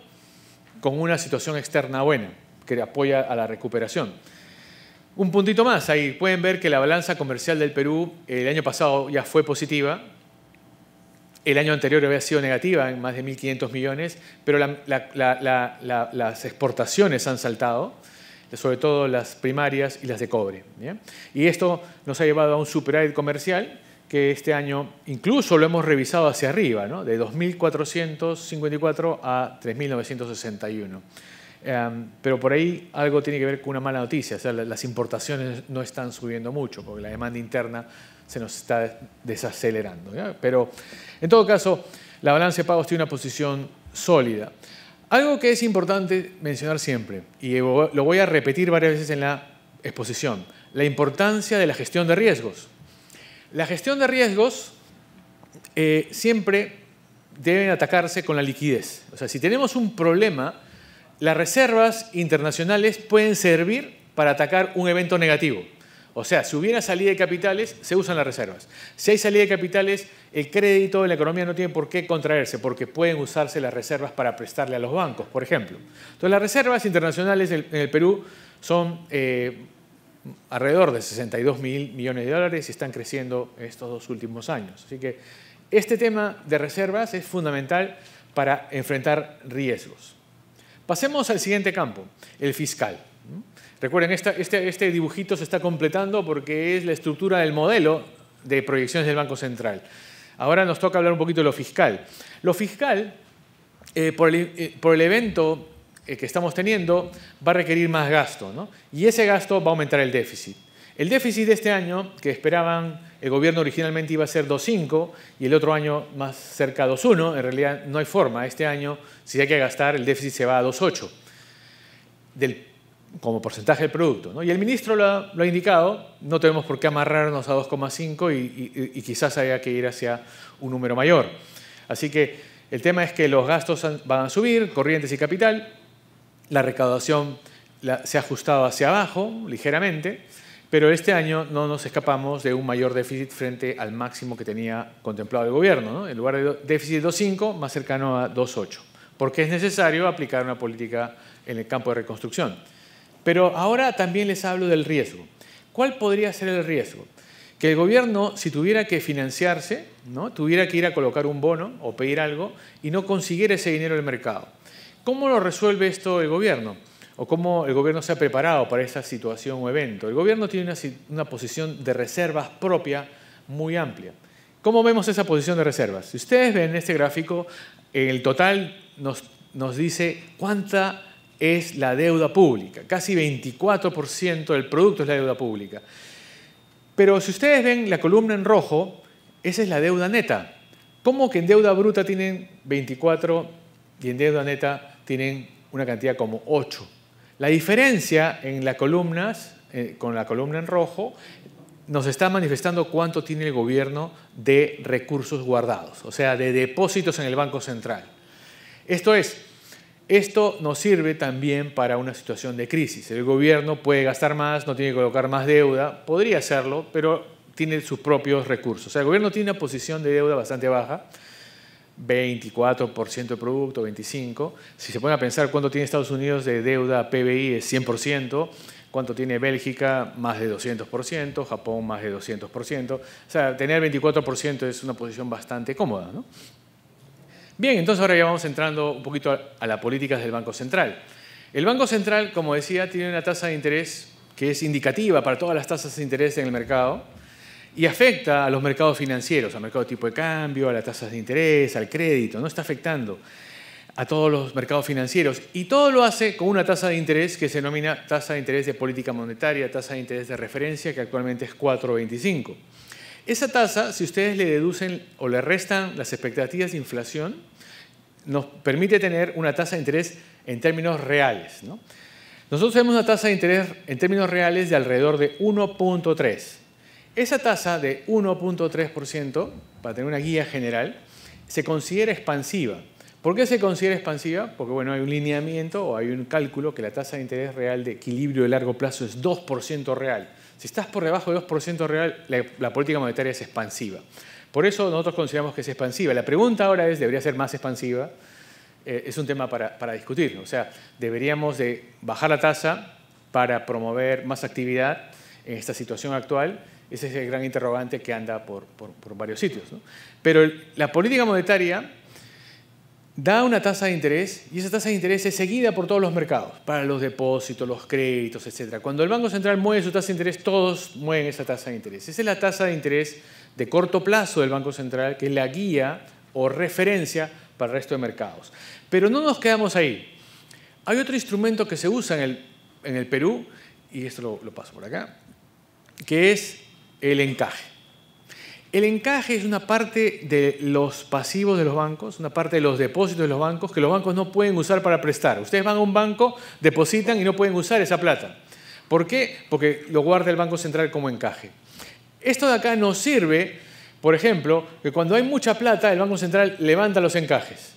Speaker 2: con una situación externa buena, que apoya a la recuperación. Un puntito más, ahí pueden ver que la balanza comercial del Perú el año pasado ya fue positiva, el año anterior había sido negativa en más de 1.500 millones, pero las exportaciones han saltado, sobre todo las primarias y las de cobre. Y esto nos ha llevado a un superávit comercial que este año incluso lo hemos revisado hacia arriba, de 2.454 a 3.961. Em, pero por ahí algo tiene que ver con una mala noticia, o sea, las importaciones no están subiendo mucho porque la demanda interna se nos está desacelerando. Pero en todo caso, la balanza de pagos tiene una posición sólida. Algo que es importante mencionar siempre, y lo voy a repetir varias veces en la exposición, la importancia de la gestión de riesgos. La gestión de riesgos eh, siempre deben atacarse con la liquidez. O sea, si tenemos un problema, las reservas internacionales pueden servir para atacar un evento negativo. O sea, si hubiera salida de capitales, se usan las reservas. Si hay salida de capitales, el crédito de la economía no tiene por qué contraerse, porque pueden usarse las reservas para prestarle a los bancos, por ejemplo. Entonces, las reservas internacionales en el Perú son eh, alrededor de 62 mil millones de dólares y están creciendo estos dos últimos años. Así que este tema de reservas es fundamental para enfrentar riesgos. Pasemos al siguiente campo, el fiscal. Recuerden, este, este, dibujito se está completando porque es la estructura del modelo de proyecciones del Banco Central. Ahora nos toca hablar un poquito de lo fiscal. Lo fiscal, eh, eh, por, el, evento eh, que estamos teniendo, va a requerir más gasto, ¿no? Y ese gasto va a aumentar el déficit. El déficit de este año, que esperaban, el gobierno originalmente iba a ser 2,5 y el otro año más cerca 2,1, en realidad no hay forma. Este año, si hay que gastar, el déficit se va a 2,8. Del como porcentaje del producto. Y el ministro lo ha, indicado, no tenemos por qué amarrarnos a 2,5 y, quizás haya que ir hacia un número mayor. Así que el tema es que los gastos van a subir, corrientes y capital, la recaudación se ha ajustado hacia abajo ligeramente, pero este año no nos escapamos de un mayor déficit frente al máximo que tenía contemplado el gobierno. ¿no? En lugar de déficit 2,5, más cercano a 2,8, porque es necesario aplicar una política en el campo de reconstrucción. Pero ahora también les hablo del riesgo. ¿Cuál podría ser el riesgo? Que el gobierno, si tuviera que financiarse, ¿no? tuviera que ir a colocar un bono o pedir algo y no consiguiera ese dinero del mercado. ¿Cómo lo resuelve esto el gobierno? ¿O cómo el gobierno se ha preparado para esa situación o evento? El gobierno tiene una, una posición de reservas propia muy amplia. ¿Cómo vemos esa posición de reservas? Si ustedes ven este gráfico, el total nos, nos dice cuánta es la deuda pública. Casi 24% del producto es la deuda pública. Pero si ustedes ven la columna en rojo, esa es la deuda neta. ¿Cómo que en deuda bruta tienen 24 y en deuda neta tienen una cantidad como 8? La diferencia en las columnas, eh, con la columna en rojo, nos está manifestando cuánto tiene el gobierno de recursos guardados, o sea, de depósitos en el Banco Central. Esto es, esto nos sirve también para una situación de crisis. El gobierno puede gastar más, no tiene que colocar más deuda, podría hacerlo, pero tiene sus propios recursos. O sea, el gobierno tiene una posición de deuda bastante baja, 24% de producto, 25%. Si se pone a pensar cuánto tiene Estados Unidos de deuda PBI es 100%, cuánto tiene Bélgica más de 200%, Japón más de 200%. O sea, tener 24% es una posición bastante cómoda, ¿no? Bien, entonces ahora ya vamos entrando un poquito a, las políticas del Banco Central. El Banco Central, como decía, tiene una tasa de interés que es indicativa para todas las tasas de interés en el mercado y afecta a los mercados financieros, al mercado tipo de cambio, a las tasas de interés, al crédito, no está afectando a todos los mercados financieros y todo lo hace con una tasa de interés que se denomina tasa de interés de política monetaria, tasa de interés de referencia que actualmente es 425. Esa tasa, si ustedes le deducen o le restan las expectativas de inflación, nos permite tener una tasa de interés en términos reales. Nosotros tenemos una tasa de interés en términos reales de alrededor de 1.3. Esa tasa de 1.3%, para tener una guía general, se considera expansiva. ¿Por qué se considera expansiva? Porque bueno, hay un lineamiento o hay un cálculo que la tasa de interés real de equilibrio de largo plazo es 2% real. Si estás por debajo del 2% real, la, política monetaria es expansiva. Por eso nosotros consideramos que es expansiva. La pregunta ahora es, ¿debería ser más expansiva? Eh, es un tema para, para, discutir. O sea, deberíamos de bajar la tasa para promover más actividad en esta situación actual. Ese es el gran interrogante que anda por, por, varios sitios. Pero la política monetaria da una tasa de interés y esa tasa de interés es seguida por todos los mercados, para los depósitos, los créditos, etc. Cuando el Banco Central mueve su tasa de interés, todos mueven esa tasa de interés. Esa es la tasa de interés de corto plazo del Banco Central, que es la guía o referencia para el resto de mercados. Pero no nos quedamos ahí. Hay otro instrumento que se usa en el, en el Perú, y esto lo paso por acá, que es el encaje. El encaje es una parte de los pasivos de los bancos, una parte de los depósitos de los bancos que los bancos no pueden usar para prestar. Ustedes van a un banco, depositan y no pueden usar esa plata. ¿Por qué? Porque lo guarda el Banco Central como encaje. Esto de acá nos sirve, por ejemplo, que cuando hay mucha plata, el Banco Central levanta los encajes.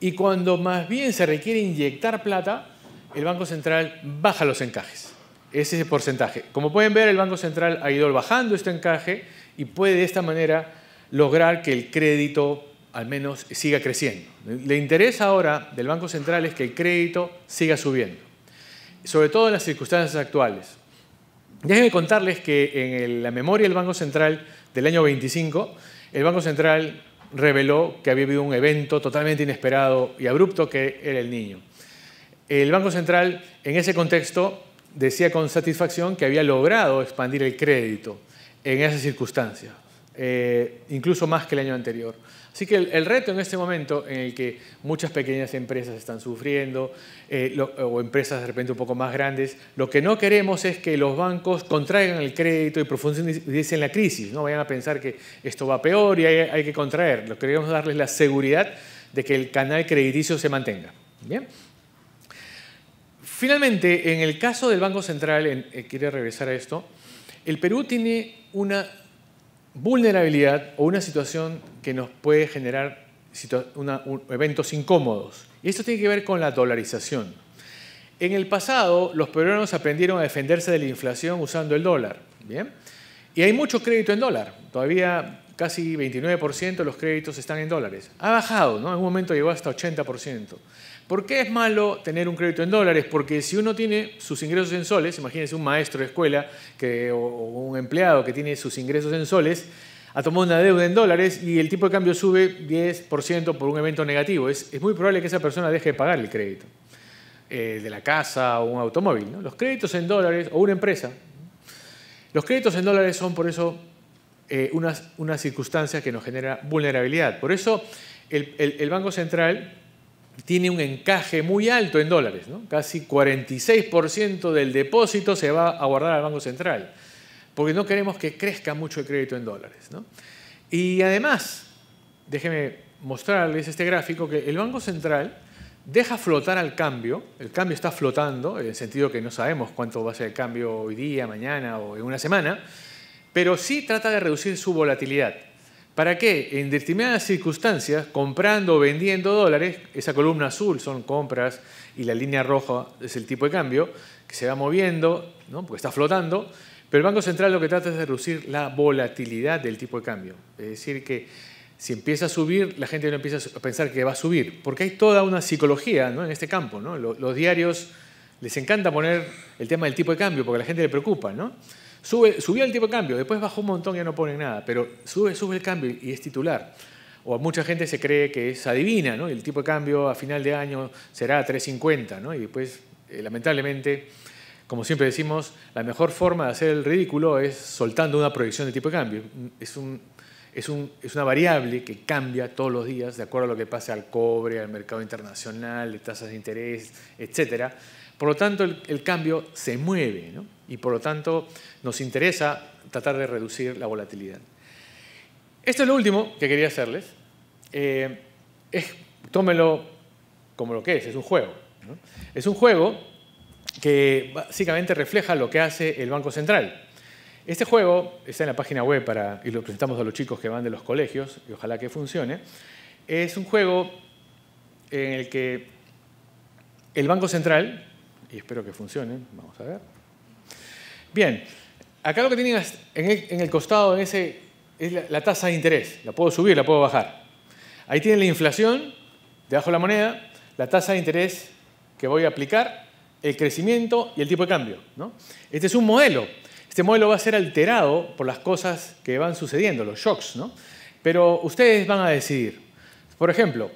Speaker 2: Y cuando más bien se requiere inyectar plata, el Banco Central baja los encajes. Ese es el porcentaje. Como pueden ver, el Banco Central ha ido bajando este encaje y puede de esta manera lograr que el crédito al menos siga creciendo. Le interesa ahora del Banco Central es que el crédito siga subiendo, sobre todo en las circunstancias actuales. Déjenme contarles que en la memoria del Banco Central del año 25, el Banco Central reveló que había habido un evento totalmente inesperado y abrupto que era el niño. El Banco Central en ese contexto decía con satisfacción que había logrado expandir el crédito en esas circunstancias, eh, incluso más que el año anterior. Así que el, reto en este momento en el que muchas pequeñas empresas están sufriendo eh, o empresas de repente un poco más grandes, lo que no queremos es que los bancos contraigan el crédito y profundicen la crisis. No vayan a pensar que esto va peor y hay, que contraer. Lo que queremos darles la seguridad de que el canal crediticio se mantenga. Bien. Finalmente, en el caso del Banco Central, en, eh, regresar a esto, el Perú tiene una vulnerabilidad o una situación que nos puede generar eventos incómodos. Y esto tiene que ver con la dolarización. En el pasado, los peruanos aprendieron a defenderse de la inflación usando el dólar. Y hay mucho crédito en dólar. Todavía casi 29% de los créditos están en dólares. Ha bajado, En un momento llegó hasta 80%. ¿Por qué es malo tener un crédito en dólares? Porque si uno tiene sus ingresos en soles, imagínense un maestro de escuela que, o, un empleado que tiene sus ingresos en soles, ha tomado una deuda en dólares y el tipo de cambio sube 10% por un evento negativo. Es, muy probable que esa persona deje de pagar el crédito eh, de la casa o un automóvil. Los créditos en dólares o una empresa. Los créditos en dólares son por eso eh, unas, unas circunstancias que nos genera vulnerabilidad. Por eso el Banco Central tiene un encaje muy alto en dólares, casi 46% del depósito se va a guardar al Banco Central, porque no queremos que crezca mucho el crédito en dólares. Y además, déjeme mostrarles este gráfico que el Banco Central deja flotar al cambio, el cambio está flotando, en el sentido que no sabemos cuánto va a ser el cambio hoy día, mañana o en una semana, pero sí trata de reducir su volatilidad para qué? en determinadas circunstancias, comprando o vendiendo dólares, esa columna azul son compras y la línea roja es el tipo de cambio, que se va moviendo, ¿no? porque está flotando, pero el Banco Central lo que trata es de reducir la volatilidad del tipo de cambio. Es decir, que si empieza a subir, la gente no empieza a pensar que va a subir, porque hay toda una psicología en este campo. Los, diarios les encanta poner el tema del tipo de cambio, porque a la gente le preocupa. ¿no? Sube, subió el tipo de cambio, después bajó un montón, y ya no ponen nada, pero sube, sube el cambio y es titular. O mucha gente se cree que es adivina, ¿no? El tipo de cambio a final de año será 3.50, ¿no? Y después, eh, lamentablemente, como siempre decimos, la mejor forma de hacer el ridículo es soltando una proyección de tipo de cambio. Es, una variable que cambia todos los días de acuerdo a lo que pase al cobre, al mercado internacional, de tasas de interés, etcétera. Por lo tanto, el, el cambio se mueve, ¿no? y por lo tanto nos interesa tratar de reducir la volatilidad. Esto es lo último que quería hacerles. Eh, tómelo como lo que es, es un juego. Es un juego que básicamente refleja lo que hace el Banco Central. Este juego está en la página web para, y lo presentamos a los chicos que van de los colegios y ojalá que funcione. Es un juego en el que el Banco Central, y espero que funcione, vamos a ver, Bien, acá lo que tienen en el, costado en ese, es la, tasa de interés. La puedo subir, la puedo bajar. Ahí tienen la inflación, debajo de la moneda, la tasa de interés que voy a aplicar, el crecimiento y el tipo de cambio. ¿no? Este es un modelo. Este modelo va a ser alterado por las cosas que van sucediendo, los shocks. ¿no? Pero ustedes van a decidir. Por ejemplo,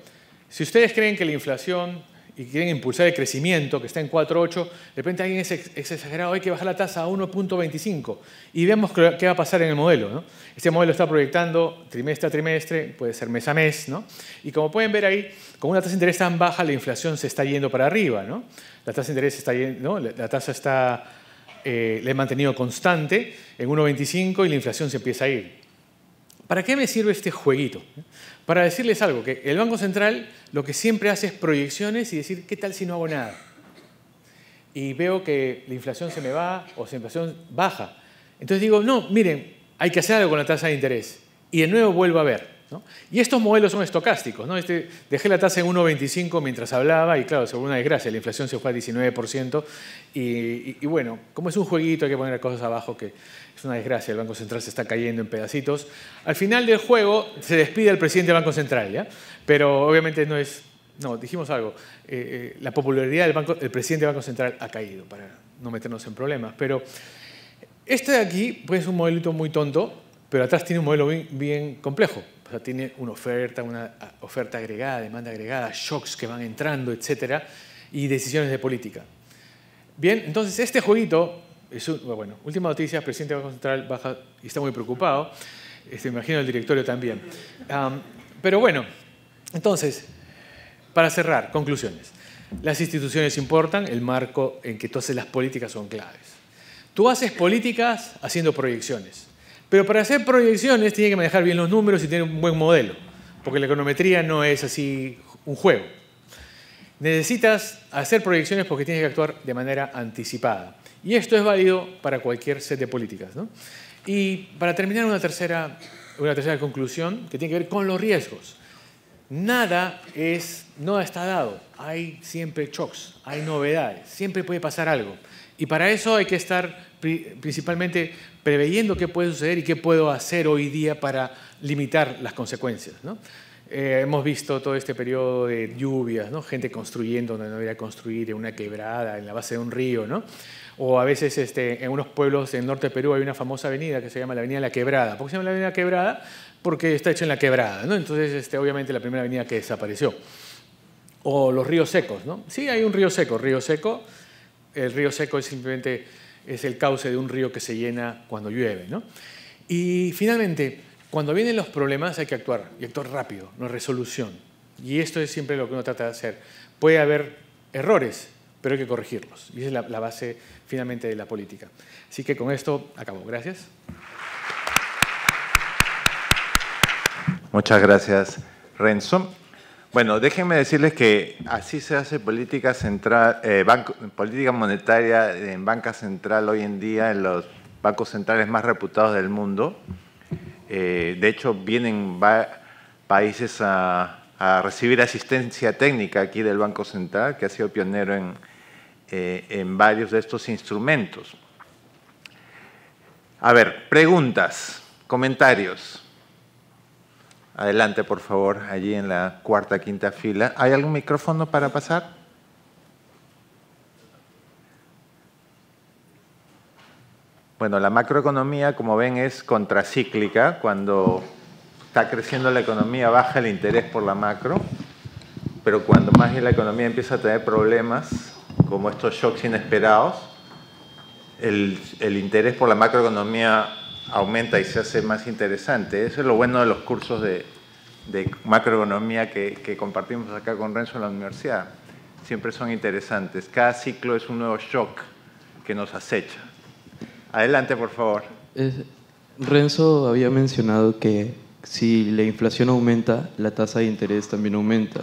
Speaker 2: si ustedes creen que la inflación y quieren impulsar el crecimiento, que está en 4,8, de repente alguien es, exagerado, hay que bajar la tasa a 1,25 y vemos qué va a pasar en el modelo. Este modelo está proyectando trimestre a trimestre, puede ser mes a mes, ¿no? y como pueden ver ahí, con una tasa de interés tan baja, la inflación se está yendo para arriba. ¿no? La tasa de interés está yendo, la tasa está, eh, he mantenido constante en 1,25 y la inflación se empieza a ir. ¿Para qué me sirve este jueguito? para decirles algo, que el Banco Central lo que siempre hace es proyecciones y decir, ¿qué tal si no hago nada? Y veo que la inflación se me va o la inflación baja. Entonces digo, no, miren, hay que hacer algo con la tasa de interés. Y de nuevo vuelvo a ver. Y estos modelos son estocásticos. ¿no? Este, dejé la tasa en 1,25 mientras hablaba y claro, según una desgracia, la inflación se fue al 19%. Y, y bueno, como es un jueguito, hay que poner cosas abajo que una desgracia, el Banco Central se está cayendo en pedacitos. Al final del juego se despide el presidente del Banco Central, ¿ya? Pero obviamente no es... No, dijimos algo. Eh, eh, la popularidad del banco, el presidente del Banco Central ha caído, para no meternos en problemas. Pero este de aquí pues, es un modelito muy tonto, pero atrás tiene un modelo bien, bien complejo. O sea, tiene una oferta, una ah, oferta agregada, demanda agregada, shocks que van entrando, etcétera, y decisiones de política. Bien, entonces este jueguito bueno, última noticia, el presidente del Banco Central baja y está muy preocupado. Este, imagino el directorio también. pero bueno, entonces, para cerrar, conclusiones. Las instituciones importan, el marco en que tú haces las políticas son claves. Tú haces políticas haciendo proyecciones, pero para hacer proyecciones tienes que manejar bien los números y tener un buen modelo, porque la econometría no es así un juego. Necesitas hacer proyecciones porque tienes que actuar de manera anticipada. Y esto es válido para cualquier set de políticas. Y para terminar, una tercera, una tercera conclusión que tiene que ver con los riesgos. Nada, es, está dado, hay siempre shocks, hay novedades, siempre puede pasar algo. Y para eso hay que estar principalmente preveyendo qué puede suceder y qué puedo hacer hoy día para limitar las consecuencias. Eh, hemos visto todo este periodo de lluvias, ¿no? gente construyendo donde no debería construir, en una quebrada, en la base de un río. ¿no? O a veces este, en unos pueblos del norte de Perú hay una famosa avenida que se llama la Avenida La Quebrada. ¿Por qué se llama la Avenida La Quebrada? Porque está hecho en La Quebrada, ¿no? Entonces, este, obviamente, la primera avenida que desapareció. O los ríos secos, ¿no? Sí, hay un río seco. Río seco, el río seco es simplemente es el cauce de un río que se llena cuando llueve, ¿no? Y finalmente, cuando vienen los problemas hay que actuar, y actuar rápido, no resolución. Y esto es siempre lo que uno trata de hacer. Puede haber errores, pero hay que corregirlos. Y esa es la, base finalmente de la política. Así que con esto acabo. Gracias.
Speaker 1: Muchas gracias, Renzo. Bueno, déjenme decirles que así se hace política central, eh, política monetaria en banca central hoy en día en los bancos centrales más reputados del mundo. Eh, de hecho, vienen países a, a recibir asistencia técnica aquí del Banco Central, que ha sido pionero en, eh, en varios de estos instrumentos. A ver, preguntas, comentarios. Adelante, por favor, allí en la cuarta, quinta fila. ¿Hay algún micrófono para pasar? Bueno, la macroeconomía, como ven, es contracíclica. Cuando está creciendo la economía, baja el interés por la macro, pero cuando más la economía empieza a tener problemas, como estos shocks inesperados, el, interés por la macroeconomía aumenta y se hace más interesante. Eso es lo bueno de los cursos de, macroeconomía que, compartimos acá con Renzo en la universidad. Siempre son interesantes. Cada ciclo es un nuevo shock que nos acecha. Adelante, por favor.
Speaker 2: Renzo había mencionado que si la inflación aumenta, la tasa de interés también aumenta.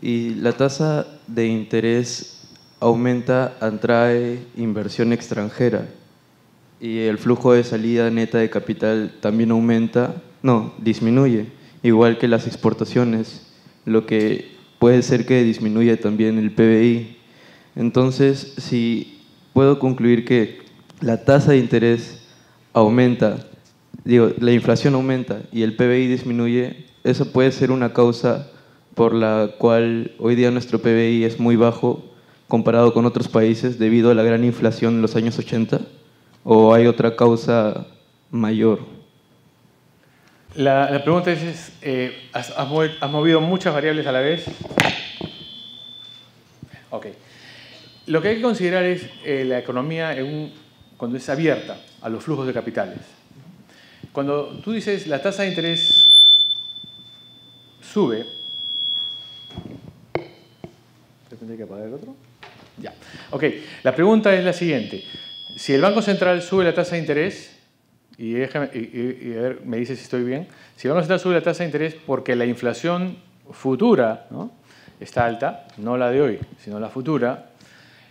Speaker 2: Y la tasa de interés aumenta, atrae inversión extranjera y el flujo de salida neta de capital también aumenta, no, disminuye, igual que las exportaciones, lo que puede ser que disminuya también el PBI. Entonces, si puedo concluir que la tasa de interés aumenta, digo, la inflación aumenta y el PBI disminuye, eso puede ser una causa por la cual hoy día nuestro PBI es muy bajo comparado con otros países debido a la gran inflación en los años 80? ¿O hay otra causa mayor? La, pregunta es, eh, ¿has, movido muchas variables a la vez? Ok. Lo que hay que considerar es eh, la economía cuando es abierta a los flujos de capitales. Cuando tú dices la tasa de interés sube, ¿Te tendría que apagar otro? Ya. Ok, la pregunta es la siguiente. Si el Banco Central sube la tasa de interés, y, a ver, me dice si estoy bien, si el Banco Central sube la tasa de interés porque la inflación futura está alta, no la de hoy, sino la futura,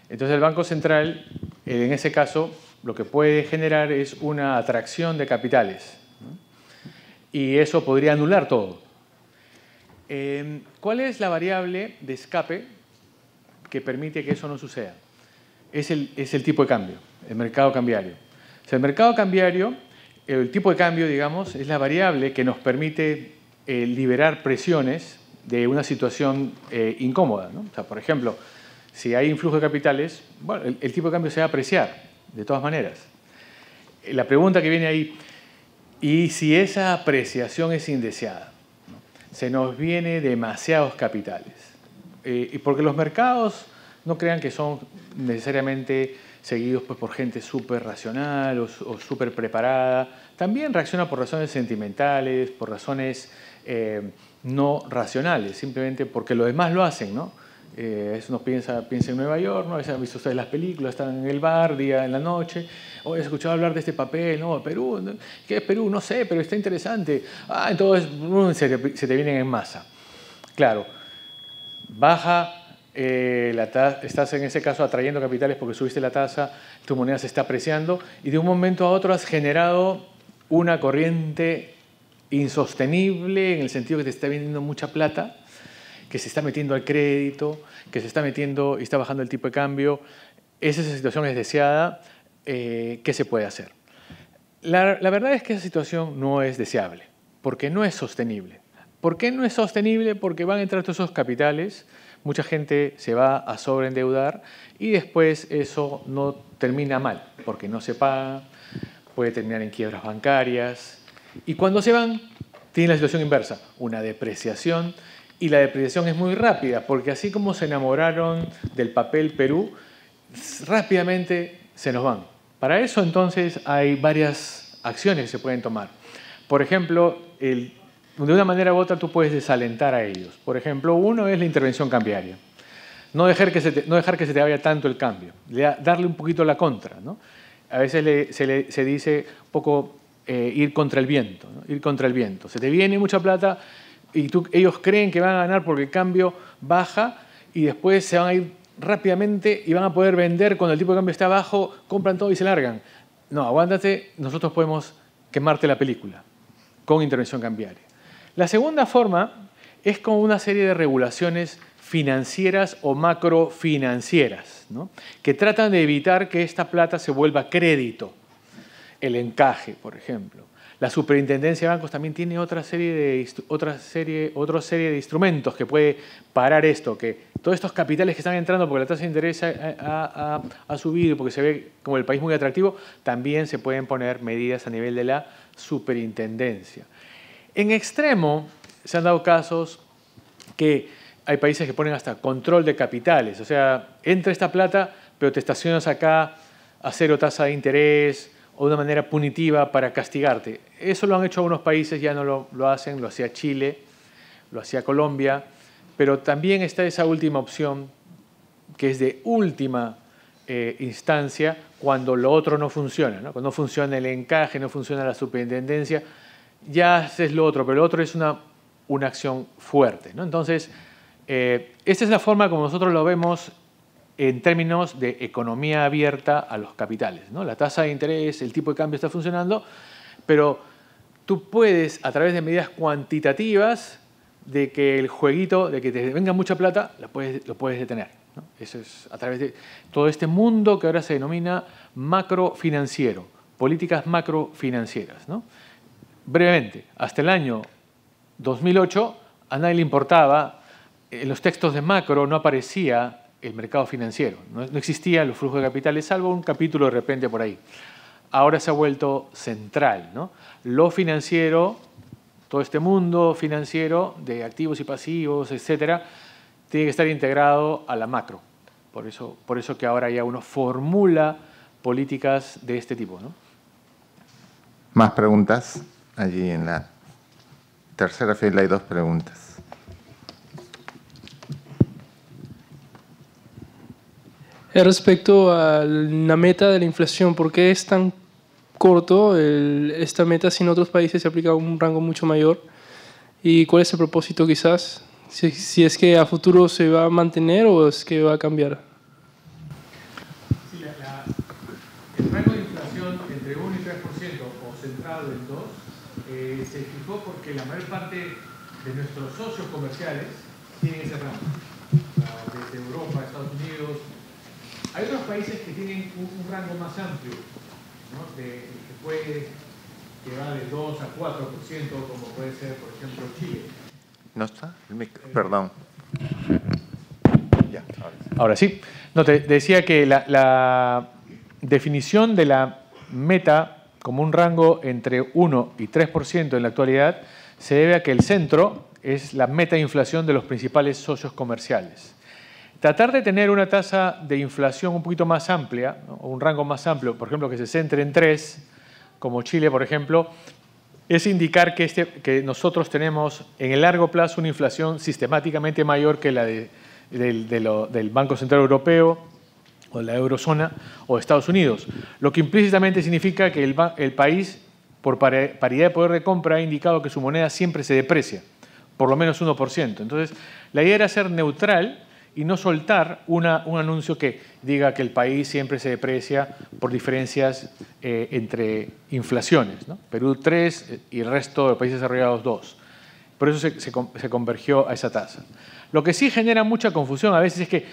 Speaker 2: entonces el Banco Central, eh, en ese caso, lo que puede generar es una atracción de capitales. Y eso podría anular todo. Em, ¿Cuál es la variable de escape que permite que eso no suceda. Es el, es el tipo de cambio, el mercado cambiario. O sea, el mercado cambiario, el tipo de cambio, digamos, es la variable que nos permite eh, liberar presiones de una situación eh, incómoda. O sea, por ejemplo, si hay influjo de capitales, bueno, el, tipo de cambio se va a apreciar, de todas maneras. La pregunta que viene ahí, ¿y si esa apreciación es indeseada? Se nos viene demasiados capitales. Eh, y porque los mercados no crean que son necesariamente seguidos pues, por gente súper racional o, súper preparada. También reacciona por razones sentimentales, por razones eh, no racionales, simplemente porque los demás lo hacen, ¿no? Eh, uno piensa, piensa en Nueva York, ¿no? han visto ustedes las películas, están en el bar día en la noche, o he escuchado hablar de este papel, ¿no? Perú, ¿qué es Perú? No sé, pero está interesante. Ah, entonces mm, se te vienen en masa. Claro, baja eh, la estás en ese caso atrayendo capitales porque subiste la tasa, tu moneda se está apreciando y de un momento a otro has generado una corriente insostenible en el sentido que te está vendiendo mucha plata, que se está metiendo al crédito, que se está metiendo y está bajando el tipo de cambio. Esa situación es deseada. Eh, ¿Qué se puede hacer? La, la verdad es que esa situación no es deseable porque no es sostenible. ¿Por qué no es sostenible? Porque van a entrar todos esos capitales, mucha gente se va a sobreendeudar y después eso no termina mal, porque no se paga, puede terminar en quiebras bancarias. Y cuando se van, tiene la situación inversa, una depreciación. Y la depreciación es muy rápida, porque así como se enamoraron del papel Perú, rápidamente se nos van. Para eso entonces hay varias acciones que se pueden tomar. Por ejemplo, el de una manera u otra tú puedes desalentar a ellos. Por ejemplo, uno es la intervención cambiaria. No dejar que se te, vaya tanto el cambio, darle un poquito la contra. ¿no? A veces se, dice poco eh, ir contra el viento, ir contra el viento. Se te viene mucha plata y ellos creen que van a ganar porque el cambio baja y después se van a ir rápidamente y van a poder vender cuando el tipo de cambio está bajo, compran todo y se largan. No, aguántate, nosotros podemos quemarte la película con intervención cambiaria. La segunda forma es con una serie de regulaciones financieras o macrofinancieras, que tratan de evitar que esta plata se vuelva crédito. El encaje, por ejemplo. La superintendencia de bancos también tiene otra serie de, otra serie, serie de instrumentos que puede parar esto, que todos estos capitales que están entrando porque la tasa de interés ha, subido ha subido, porque se ve como el país muy atractivo, también se pueden poner medidas a nivel de la superintendencia. En extremo, se han dado casos que hay países que ponen hasta control de capitales, o sea, entra esta plata, pero te estacionas acá a cero tasa de interés o de una manera punitiva para castigarte. Eso lo han hecho algunos países, ya no lo, hacen, lo hacía Chile, lo hacía Colombia, pero también está esa última opción que es de última eh, instancia cuando lo otro no funciona, cuando no funciona el encaje, no funciona la superintendencia, ya haces lo otro, pero lo otro es una, una acción fuerte. ¿no? Entonces, eh, esta es la forma como nosotros lo vemos en términos de economía abierta a los capitales. ¿no? La tasa de interés, el tipo de cambio está funcionando, pero tú puedes, a través de medidas cuantitativas, de que el jueguito, de que te venga mucha plata, lo puedes, lo puedes detener. ¿no? Eso es a través de todo este mundo que ahora se denomina macrofinanciero, políticas macrofinancieras. ¿no? brevemente, hasta el año 2008 a nadie le importaba, en eh, los textos de macro no aparecía el mercado financiero, no, existía existían los flujos de capitales, salvo un capítulo de repente por ahí. Ahora se ha vuelto central. ¿no? Lo financiero, todo este mundo financiero de activos y pasivos, etcétera, tiene que estar integrado a la macro. Por eso, por eso que ahora ya uno formula políticas de este tipo.
Speaker 1: ¿Más preguntas? Allí en la tercera fila hay dos preguntas.
Speaker 2: Eh, respecto a la meta de la inflación, ¿por qué es tan corto esta meta si en otros países se aplica un rango mucho mayor? ¿Y cuál es el propósito quizás? Si, si es que a futuro se va a mantener o es que va a cambiar. que la mayor parte de nuestros socios comerciales tienen ese rango. Desde Europa, Estados Unidos. Hay otros países que tienen un, rango más amplio, ¿no? que puede va de 2 a 4%, como puede ser, por ejemplo, Chile. ¿No está? Perdón. Ya, ahora sí. No, te decía que la, la definición de la meta como un rango entre 1 y 3% en la actualidad, se debe a que el centro es la meta de inflación de los principales socios comerciales. Tratar de tener una tasa de inflación un poquito más amplia, o un rango más amplio, por ejemplo, que se centre en 3, como Chile, por ejemplo, es indicar este, que, nosotros tenemos en el largo plazo una inflación sistemáticamente mayor que la del Banco Central Europeo, o la eurozona o Estados Unidos, lo que implícitamente significa que el, país, por paridad de poder de compra, ha indicado que su moneda siempre se deprecia, por lo menos 1%. Entonces, la idea era ser neutral y no soltar un anuncio que diga que el país siempre se deprecia por diferencias eh, entre inflaciones. Perú 3 eh, y el resto de países desarrollados 2. Por eso se, convergió a esa tasa. Lo que sí genera mucha confusión a veces es que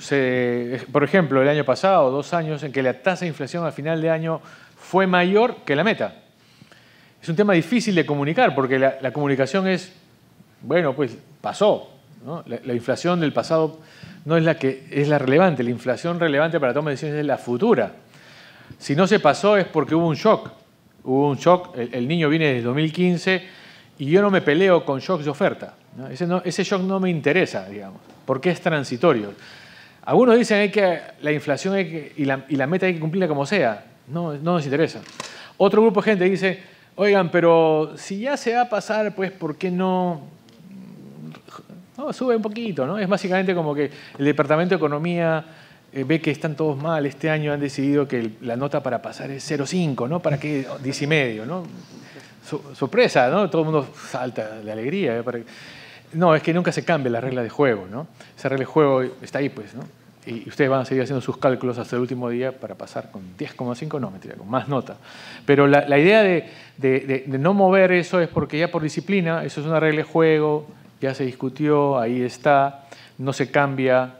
Speaker 2: se, por ejemplo, el año pasado, dos años, en que la tasa de inflación al final de año fue mayor que la meta. Es un tema difícil de comunicar porque la, comunicación es, bueno, pues pasó. La, inflación del pasado no es la que es la relevante. La inflación relevante para toma de decisiones es la futura. Si no se pasó es porque hubo un shock. Hubo un shock, el, el niño viene desde 2015 y yo no me peleo con shocks de oferta. Ese, shock no me interesa, digamos, porque es transitorio. Algunos dicen que la inflación hay que, y, la, meta hay que cumplirla como sea. No, no nos interesa. Otro grupo de gente dice, oigan, pero si ya se va a pasar, pues ¿por qué no, no sube un poquito? ¿no? Es básicamente como que el Departamento de Economía eh, ve que están todos mal. Este año han decidido que la nota para pasar es 0,5, ¿no? ¿Para qué 10,5? ¿no? sorpresa, ¿no? Todo el mundo salta de alegría. ¿eh? para... No, es que nunca se cambia la regla de juego, ¿no? Esa regla de juego está ahí, pues, ¿no? Y ustedes van a seguir haciendo sus cálculos hasta el último día para pasar con 10,5, no, mentira, con más nota. Pero la, idea de, no mover eso es porque ya por disciplina, eso es una regla de juego, ya se discutió, ahí está, no se cambia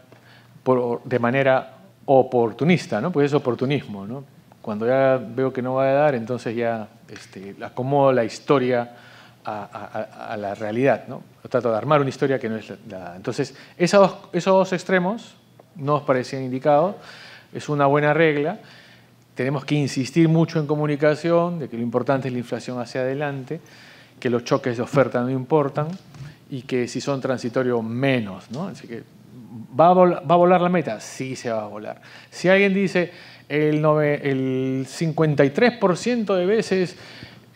Speaker 2: por, de manera oportunista, ¿no? Pues es oportunismo, ¿no? Cuando ya veo que no va a dar, entonces ya este, acomodo la historia a, a la realidad, ¿no? trato de armar una historia que no es la... Entonces, esos, esos dos extremos no os parecían indicados, es una buena regla. Tenemos que insistir mucho en comunicación, de que lo importante es la inflación hacia adelante, que los choques de oferta no importan y que si son transitorios menos. ¿no? Así que, ¿va a, volar, la meta? Sí se va a volar. Si alguien dice el, el 53% de veces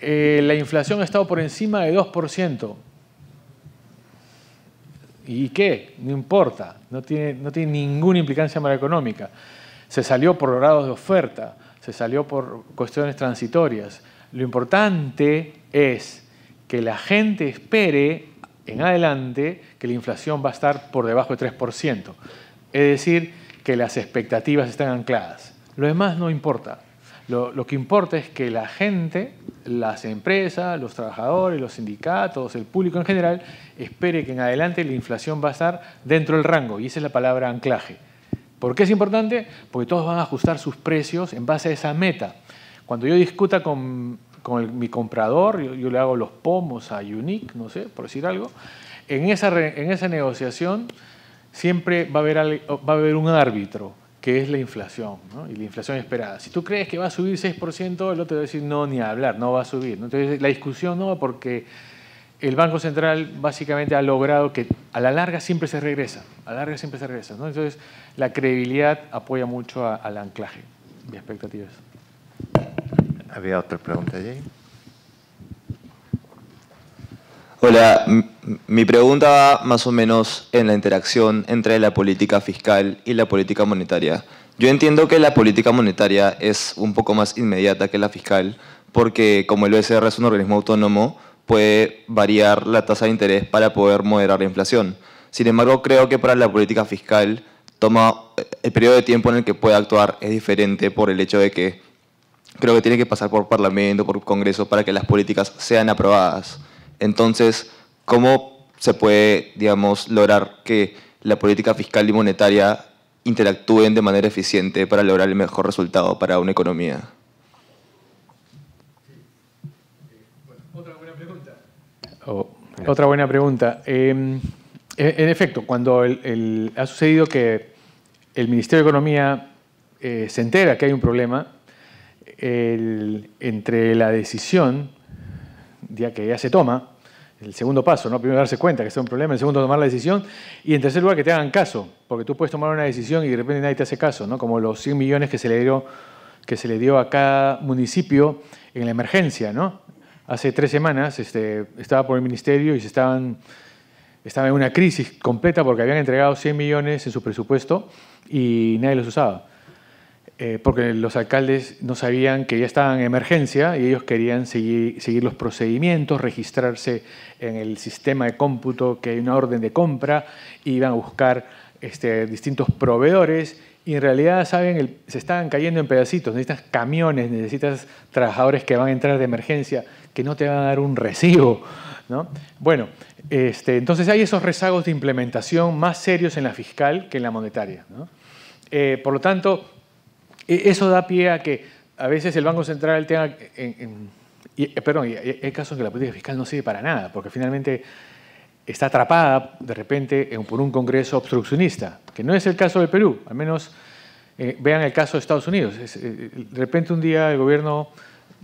Speaker 2: eh, la inflación ha estado por encima de 2%, ¿Y qué? No importa, no tiene, no tiene ninguna implicancia macroeconómica. Se salió por grados de oferta, se salió por cuestiones transitorias. Lo importante es que la gente espere en adelante que la inflación va a estar por debajo del 3%. Es decir, que las expectativas están ancladas. Lo demás no importa. Lo, lo que importa es que la gente las empresas, los trabajadores, los sindicatos, el público en general, espere que en adelante la inflación va a estar dentro del rango, y esa es la palabra anclaje. ¿Por qué es importante? Porque todos van a ajustar sus precios en base a esa meta. Cuando yo discuta con, mi comprador, yo, le hago los pomos a Unique, no sé, por decir algo, en esa, en esa negociación siempre va a haber un árbitro que es la inflación, y la inflación esperada. Si tú crees que va a subir 6%, el otro va a decir, no, ni hablar, no va a subir. Entonces, la discusión no va porque el Banco Central básicamente ha logrado que a la larga siempre se regresa, a la larga siempre se regresa. Entonces, la credibilidad apoya mucho al anclaje de expectativas.
Speaker 1: Había otra pregunta allí. Hola, mi pregunta va más o menos en la interacción entre la política fiscal y la política monetaria. Yo entiendo que la política monetaria es un poco más inmediata que la fiscal, porque como el OSR es un organismo autónomo, puede variar la tasa de interés para poder moderar la inflación. Sin embargo, creo que para la política fiscal toma el periodo de tiempo en el que puede actuar es diferente por el hecho de que creo que tiene que pasar por Parlamento, por Congreso para que las políticas sean aprobadas. Entonces, ¿cómo se puede, digamos, lograr que la política fiscal y monetaria interactúen de manera eficiente para lograr el mejor resultado para una economía?
Speaker 2: otra buena pregunta. Oh, em, e, en efecto, cuando ha sucedido que el Ministerio de Economía eh, se entera que hay un problema, entre la decisión ya que ya se toma el segundo paso, ¿no? Primero darse cuenta que es un problema, el segundo tomar la decisión y en tercer lugar que te hagan caso, porque tú puedes tomar una decisión y de repente nadie te hace caso, ¿no? Como los 100 millones que se le dio, que se le dio a cada municipio en la emergencia, ¿no? Hace tres semanas este, estaba por el ministerio y se estaban, estaban en una crisis completa porque habían entregado 100 millones en su presupuesto y nadie los usaba. Eh, porque los alcaldes no sabían que ya estaban en emergencia y ellos querían seguir, los procedimientos, registrarse en el sistema de cómputo que hay una orden de compra, iban a buscar este, distintos proveedores y en realidad, saben, se estaban cayendo en pedacitos, necesitas camiones, necesitas trabajadores que van a entrar de emergencia, que no te van a dar un recibo. Bueno, este, entonces hay esos rezagos de implementación más serios en la fiscal que en la monetaria. Eh, por lo tanto, e, eso da pie a que a veces el Banco Central tenga, en, eh, perdón, hay casos en que la política fiscal no sirve para nada, porque finalmente está atrapada de repente por un Congreso obstruccionista, que no es el caso del Perú, al menos eh, vean el caso de Estados Unidos. Eh, de repente un día el gobierno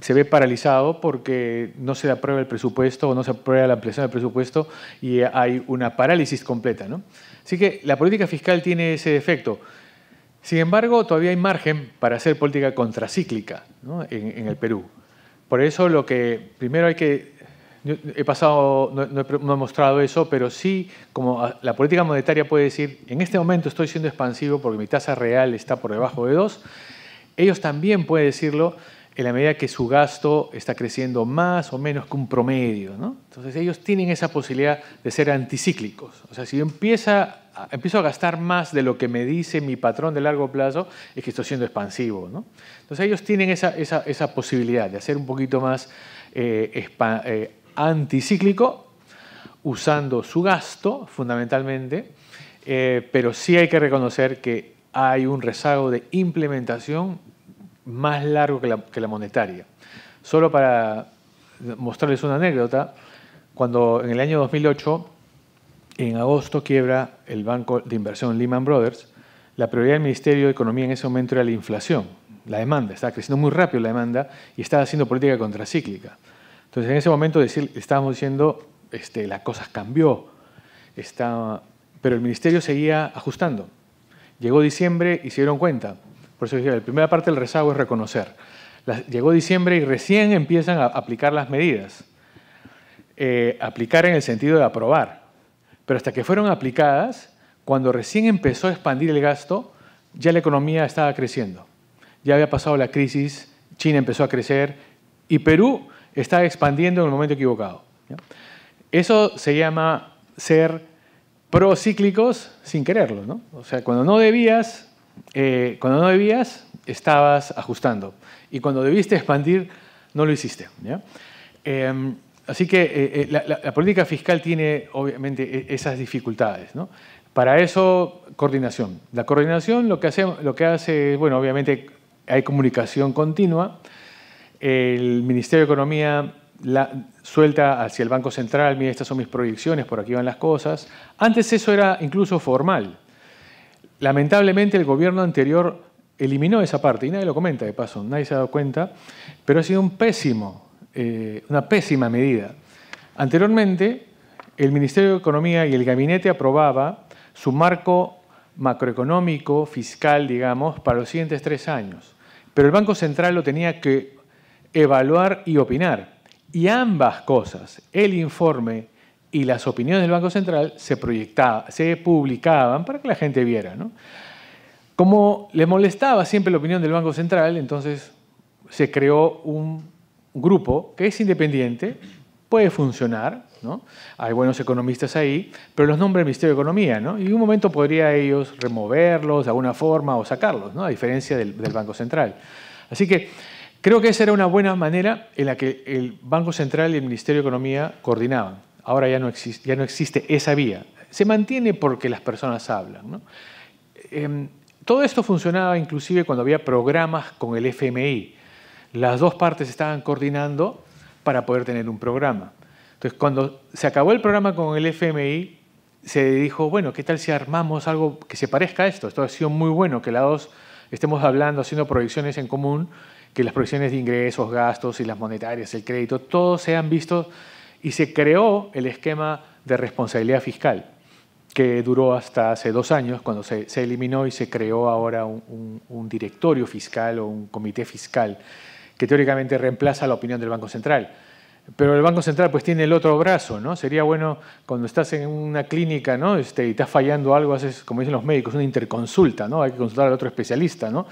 Speaker 2: se ve paralizado porque no se aprueba el presupuesto o no se aprueba la ampliación del presupuesto y hay una parálisis completa. ¿no? Así que la política fiscal tiene ese defecto. Sin embargo, todavía hay margen para hacer política contracíclica en, el Perú. Por eso lo que primero hay que... He pasado, no, he, mostrado eso, pero sí, como la política monetaria puede decir, en este momento estoy siendo expansivo porque mi tasa real está por debajo de dos. ellos también pueden decirlo, en la medida que su gasto está creciendo más o menos que un promedio. Entonces ellos tienen esa posibilidad de ser anticíclicos. O sea, si yo empieza, empiezo a gastar más de lo que me dice mi patrón de largo plazo, es que estoy siendo expansivo. Entonces ellos tienen esa, posibilidad de hacer un poquito más eh, eh, anticíclico usando su gasto fundamentalmente, eh, pero sí hay que reconocer que hay un rezago de implementación más largo que la, monetaria. Solo para mostrarles una anécdota, cuando en el año 2008, en agosto quiebra el banco de inversión Lehman Brothers, la prioridad del Ministerio de Economía en ese momento era la inflación, la demanda, estaba creciendo muy rápido la demanda y estaba haciendo política contracíclica. Entonces en ese momento estábamos diciendo, este, las cosas cambió, pero el Ministerio seguía ajustando. Llegó diciembre y se dieron cuenta, por eso decía, la primera parte del rezago es reconocer. llegó diciembre y recién empiezan a aplicar las medidas. Eh, aplicar en el sentido de aprobar. Pero hasta que fueron aplicadas, cuando recién empezó a expandir el gasto, ya la economía estaba creciendo. Ya había pasado la crisis, China empezó a crecer y Perú estaba expandiendo en el momento equivocado. Eso se llama ser procíclicos sin quererlo. ¿no? O sea, cuando no debías, eh, cuando no debías, estabas ajustando. Y cuando debiste expandir, no lo hiciste. Em, así que eh, eh, la, política fiscal tiene, obviamente, e, esas dificultades. Para eso, coordinación. La coordinación lo que, hace, lo que hace bueno, obviamente hay comunicación continua. El Ministerio de Economía la, suelta hacia el Banco Central, mira, estas son mis proyecciones, por aquí van las cosas. Antes eso era incluso formal. Lamentablemente el gobierno anterior eliminó esa parte y nadie lo comenta de paso, nadie se ha dado cuenta, pero ha sido un pésimo, eh, una pésima medida. Anteriormente el Ministerio de Economía y el gabinete aprobaba su marco macroeconómico, fiscal, digamos, para los siguientes tres años. Pero el Banco Central lo tenía que evaluar y opinar. Y ambas cosas, el informe y las opiniones del Banco Central se, proyectaba, se publicaban para que la gente viera. ¿no? Como le molestaba siempre la opinión del Banco Central, entonces se creó un grupo que es independiente, puede funcionar, ¿no? hay buenos economistas ahí, pero los nombra el Ministerio de Economía, ¿no? y en un momento podría ellos removerlos de alguna forma o sacarlos, ¿no? a diferencia del, del Banco Central. Así que creo que esa era una buena manera en la que el Banco Central y el Ministerio de Economía coordinaban. Ahora ya no, existe, esa vía. Se mantiene porque las personas hablan. Em, todo esto funcionaba inclusive cuando había programas con el FMI. Las dos partes estaban coordinando para poder tener un programa. Entonces, cuando se acabó el programa con el FMI, se dijo, bueno, ¿qué tal si armamos algo que se parezca a esto? Esto ha sido muy bueno, que las dos estemos hablando, haciendo proyecciones en común, que las proyecciones de ingresos, gastos y las monetarias, el crédito, todos se han visto y se creó el esquema de responsabilidad fiscal, que duró hasta hace dos años, cuando se, se eliminó y se creó ahora un, directorio fiscal o un comité fiscal, que teóricamente reemplaza la opinión del Banco Central. Pero el Banco Central pues tiene el otro brazo, ¿no? Sería bueno cuando estás en una clínica, ¿no? Este, y estás fallando algo, haces, como dicen los médicos, una interconsulta, ¿no? Hay que consultar al otro especialista, ¿no?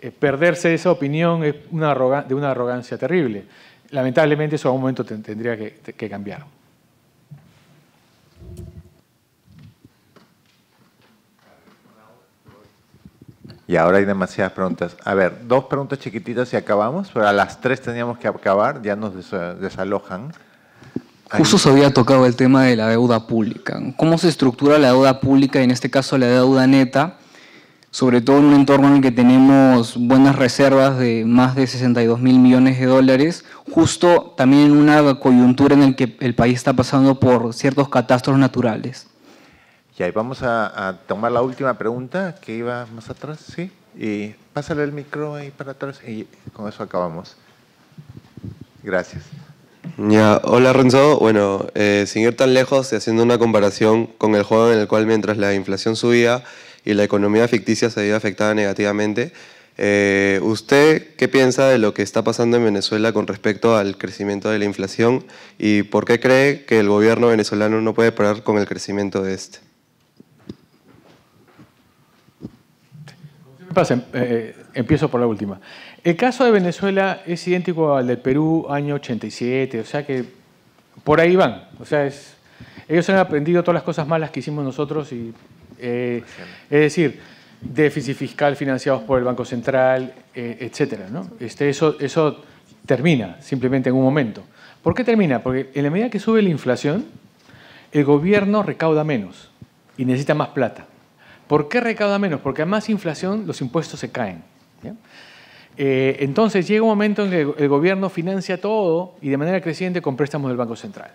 Speaker 2: Eh, perderse esa opinión es una de una arrogancia terrible lamentablemente eso a un momento tendría que, cambiar.
Speaker 1: Y ahora hay demasiadas preguntas. A ver, dos preguntas chiquititas y acabamos, pero a las tres teníamos que acabar, ya nos desalojan. Justo se había
Speaker 2: tocado el tema de la deuda pública. ¿Cómo se estructura la deuda pública y en este caso la deuda neta? sobre todo en un entorno en el que tenemos buenas reservas de más de 62 mil millones de dólares, justo también en una coyuntura en la que el país está pasando por ciertos catástrofes naturales.
Speaker 1: Y ahí vamos a, tomar la última pregunta que iba más atrás, ¿sí? Y pásale el micro ahí para atrás y con eso acabamos. Gracias. Ya, hola Renzo. Bueno, eh, sin ir tan lejos y haciendo una comparación con el juego en el cual mientras la inflación subía, y la economía ficticia se vio afectada negativamente. Eh, ¿Usted qué piensa de lo que está pasando en Venezuela con respecto al crecimiento de la inflación y por qué cree que el gobierno venezolano no puede parar con el crecimiento de este?
Speaker 2: Em, eh, eh, empiezo por la última. El caso de Venezuela es idéntico al del Perú año 87, o sea que por ahí van. O sea, es, ellos han aprendido todas las cosas malas que hicimos nosotros y eh, es decir, déficit fiscal financiados por el Banco Central, etc. Eh, etcétera. Este, eso, termina simplemente en un momento. ¿Por qué termina? Porque en la medida que sube la inflación, el gobierno recauda menos y necesita más plata. ¿Por qué recauda menos? Porque a más inflación los impuestos se caen. Eh, entonces llega un momento en que el gobierno financia todo y de manera creciente con préstamos del Banco Central.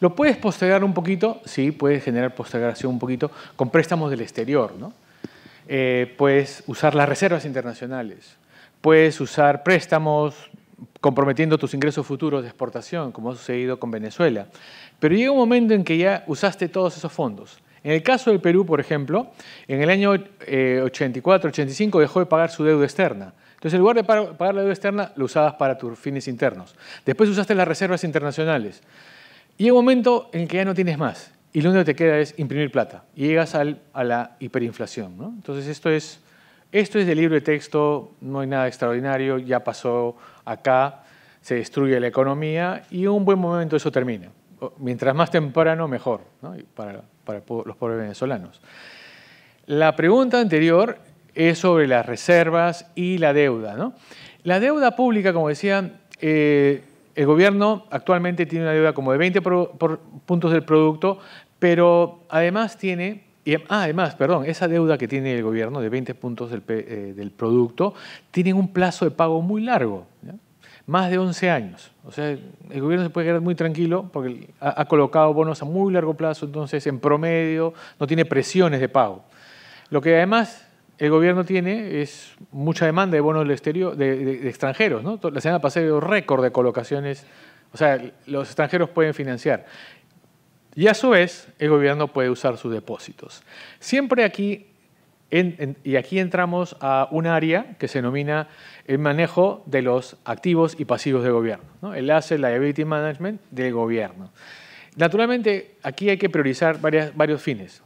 Speaker 2: ¿lo puedes postergar un poquito? Sí, puedes generar postergación un poquito con préstamos del exterior, eh, puedes usar las reservas internacionales, puedes usar préstamos comprometiendo tus ingresos futuros de exportación, como ha sucedido con Venezuela. Pero llega un momento en que ya usaste todos esos fondos. En el caso del Perú, por ejemplo, en el año 84-85 eh, dejó de pagar su deuda externa. Entonces, en lugar de pagar la deuda externa, lo usabas para tus fines internos. Después usaste las reservas internacionales. Y hay un momento en que ya no tienes más. Y lo único que te queda es imprimir plata. Y llegas al, a la hiperinflación. Entonces, esto es, esto es de libro de texto, no hay nada extraordinario, ya pasó acá, se destruye la economía y un buen momento eso termina. Mientras más temprano, mejor para, para los pobres venezolanos. La pregunta anterior es sobre las reservas y la deuda. ¿no? La deuda pública, como decía, eh, el gobierno actualmente tiene una deuda como de 20 puntos del producto, pero además tiene y ah, además, perdón, esa deuda que tiene el gobierno de 20 puntos eh, del, producto tiene un plazo de pago muy largo, más de 11 años. O sea, el gobierno se puede quedar muy tranquilo porque ha, colocado bonos a muy largo plazo, entonces en promedio no tiene presiones de pago. Lo que además el gobierno tiene es mucha demanda de bonos de, extranjeros. ¿no? La semana pasada un récord de colocaciones, o sea, los extranjeros pueden financiar. Y a su vez, el gobierno puede usar sus depósitos. Siempre aquí, y aquí entramos a un área que se denomina el manejo de los activos y pasivos del gobierno, el asset liability management del gobierno. Naturalmente, aquí hay que priorizar varios fines,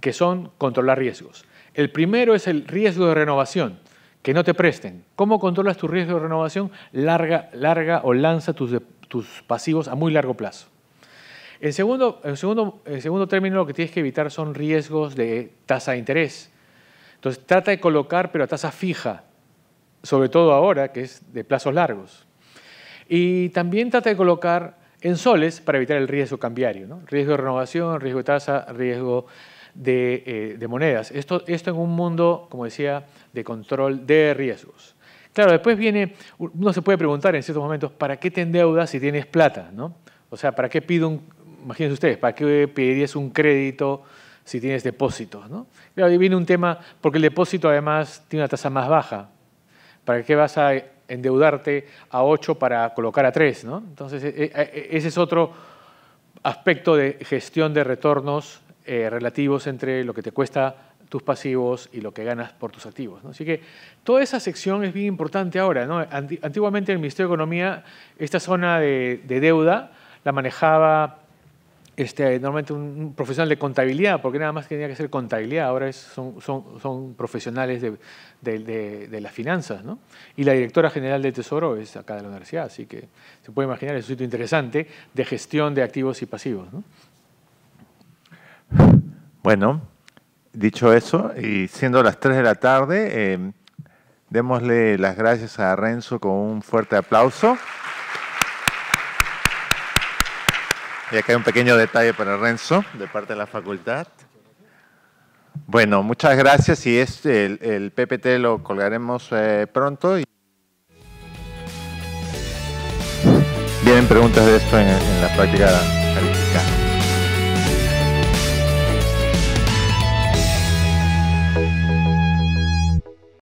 Speaker 2: que son controlar riesgos el primero es el riesgo de renovación, que no te presten. ¿Cómo controlas tu riesgo de renovación? Larga, larga o lanza tus, pasivos a muy largo plazo. En segundo, término, lo que tienes que evitar son riesgos de tasa de interés. Entonces, trata de colocar, pero a tasa fija, sobre todo ahora, que es de plazos largos. Y también trata de colocar en soles para evitar el riesgo cambiario, ¿no? riesgo de renovación, riesgo de tasa, riesgo eh, de, monedas. Esto, esto en un mundo, como decía, de control de riesgos. Claro, después viene, uno se puede preguntar en ciertos momentos, ¿para qué te endeudas si tienes plata? ¿no? O sea, ¿para qué pido un, imagínense ustedes, ¿para qué pedirías un crédito si tienes depósitos? ¿no? ahí viene un tema, porque el depósito además tiene una tasa más baja. ¿Para qué vas a endeudarte a 8 para colocar a 3? ¿no? Entonces, e, e, e, ese es otro aspecto de gestión de retornos eh, relativos entre lo que te cuesta tus pasivos y lo que ganas por tus activos. Así que toda esa sección es bien importante ahora. Antiguamente el Ministerio de Economía, esta zona de, deuda la manejaba este, normalmente un, profesional de contabilidad, porque nada más tenía que ser contabilidad, ahora son, profesionales de, las finanzas. Y la directora general del Tesoro es acá de la universidad, así que se puede imaginar, es un sitio interesante de gestión de activos y pasivos.
Speaker 1: Bueno, dicho eso, y siendo las 3 de la tarde, eh, démosle las gracias a Renzo con un fuerte aplauso. Y acá hay un pequeño detalle para Renzo, de parte de la facultad. Bueno, muchas gracias y es el, PPT lo colgaremos eh, pronto. Bien, preguntas de esto en la práctica.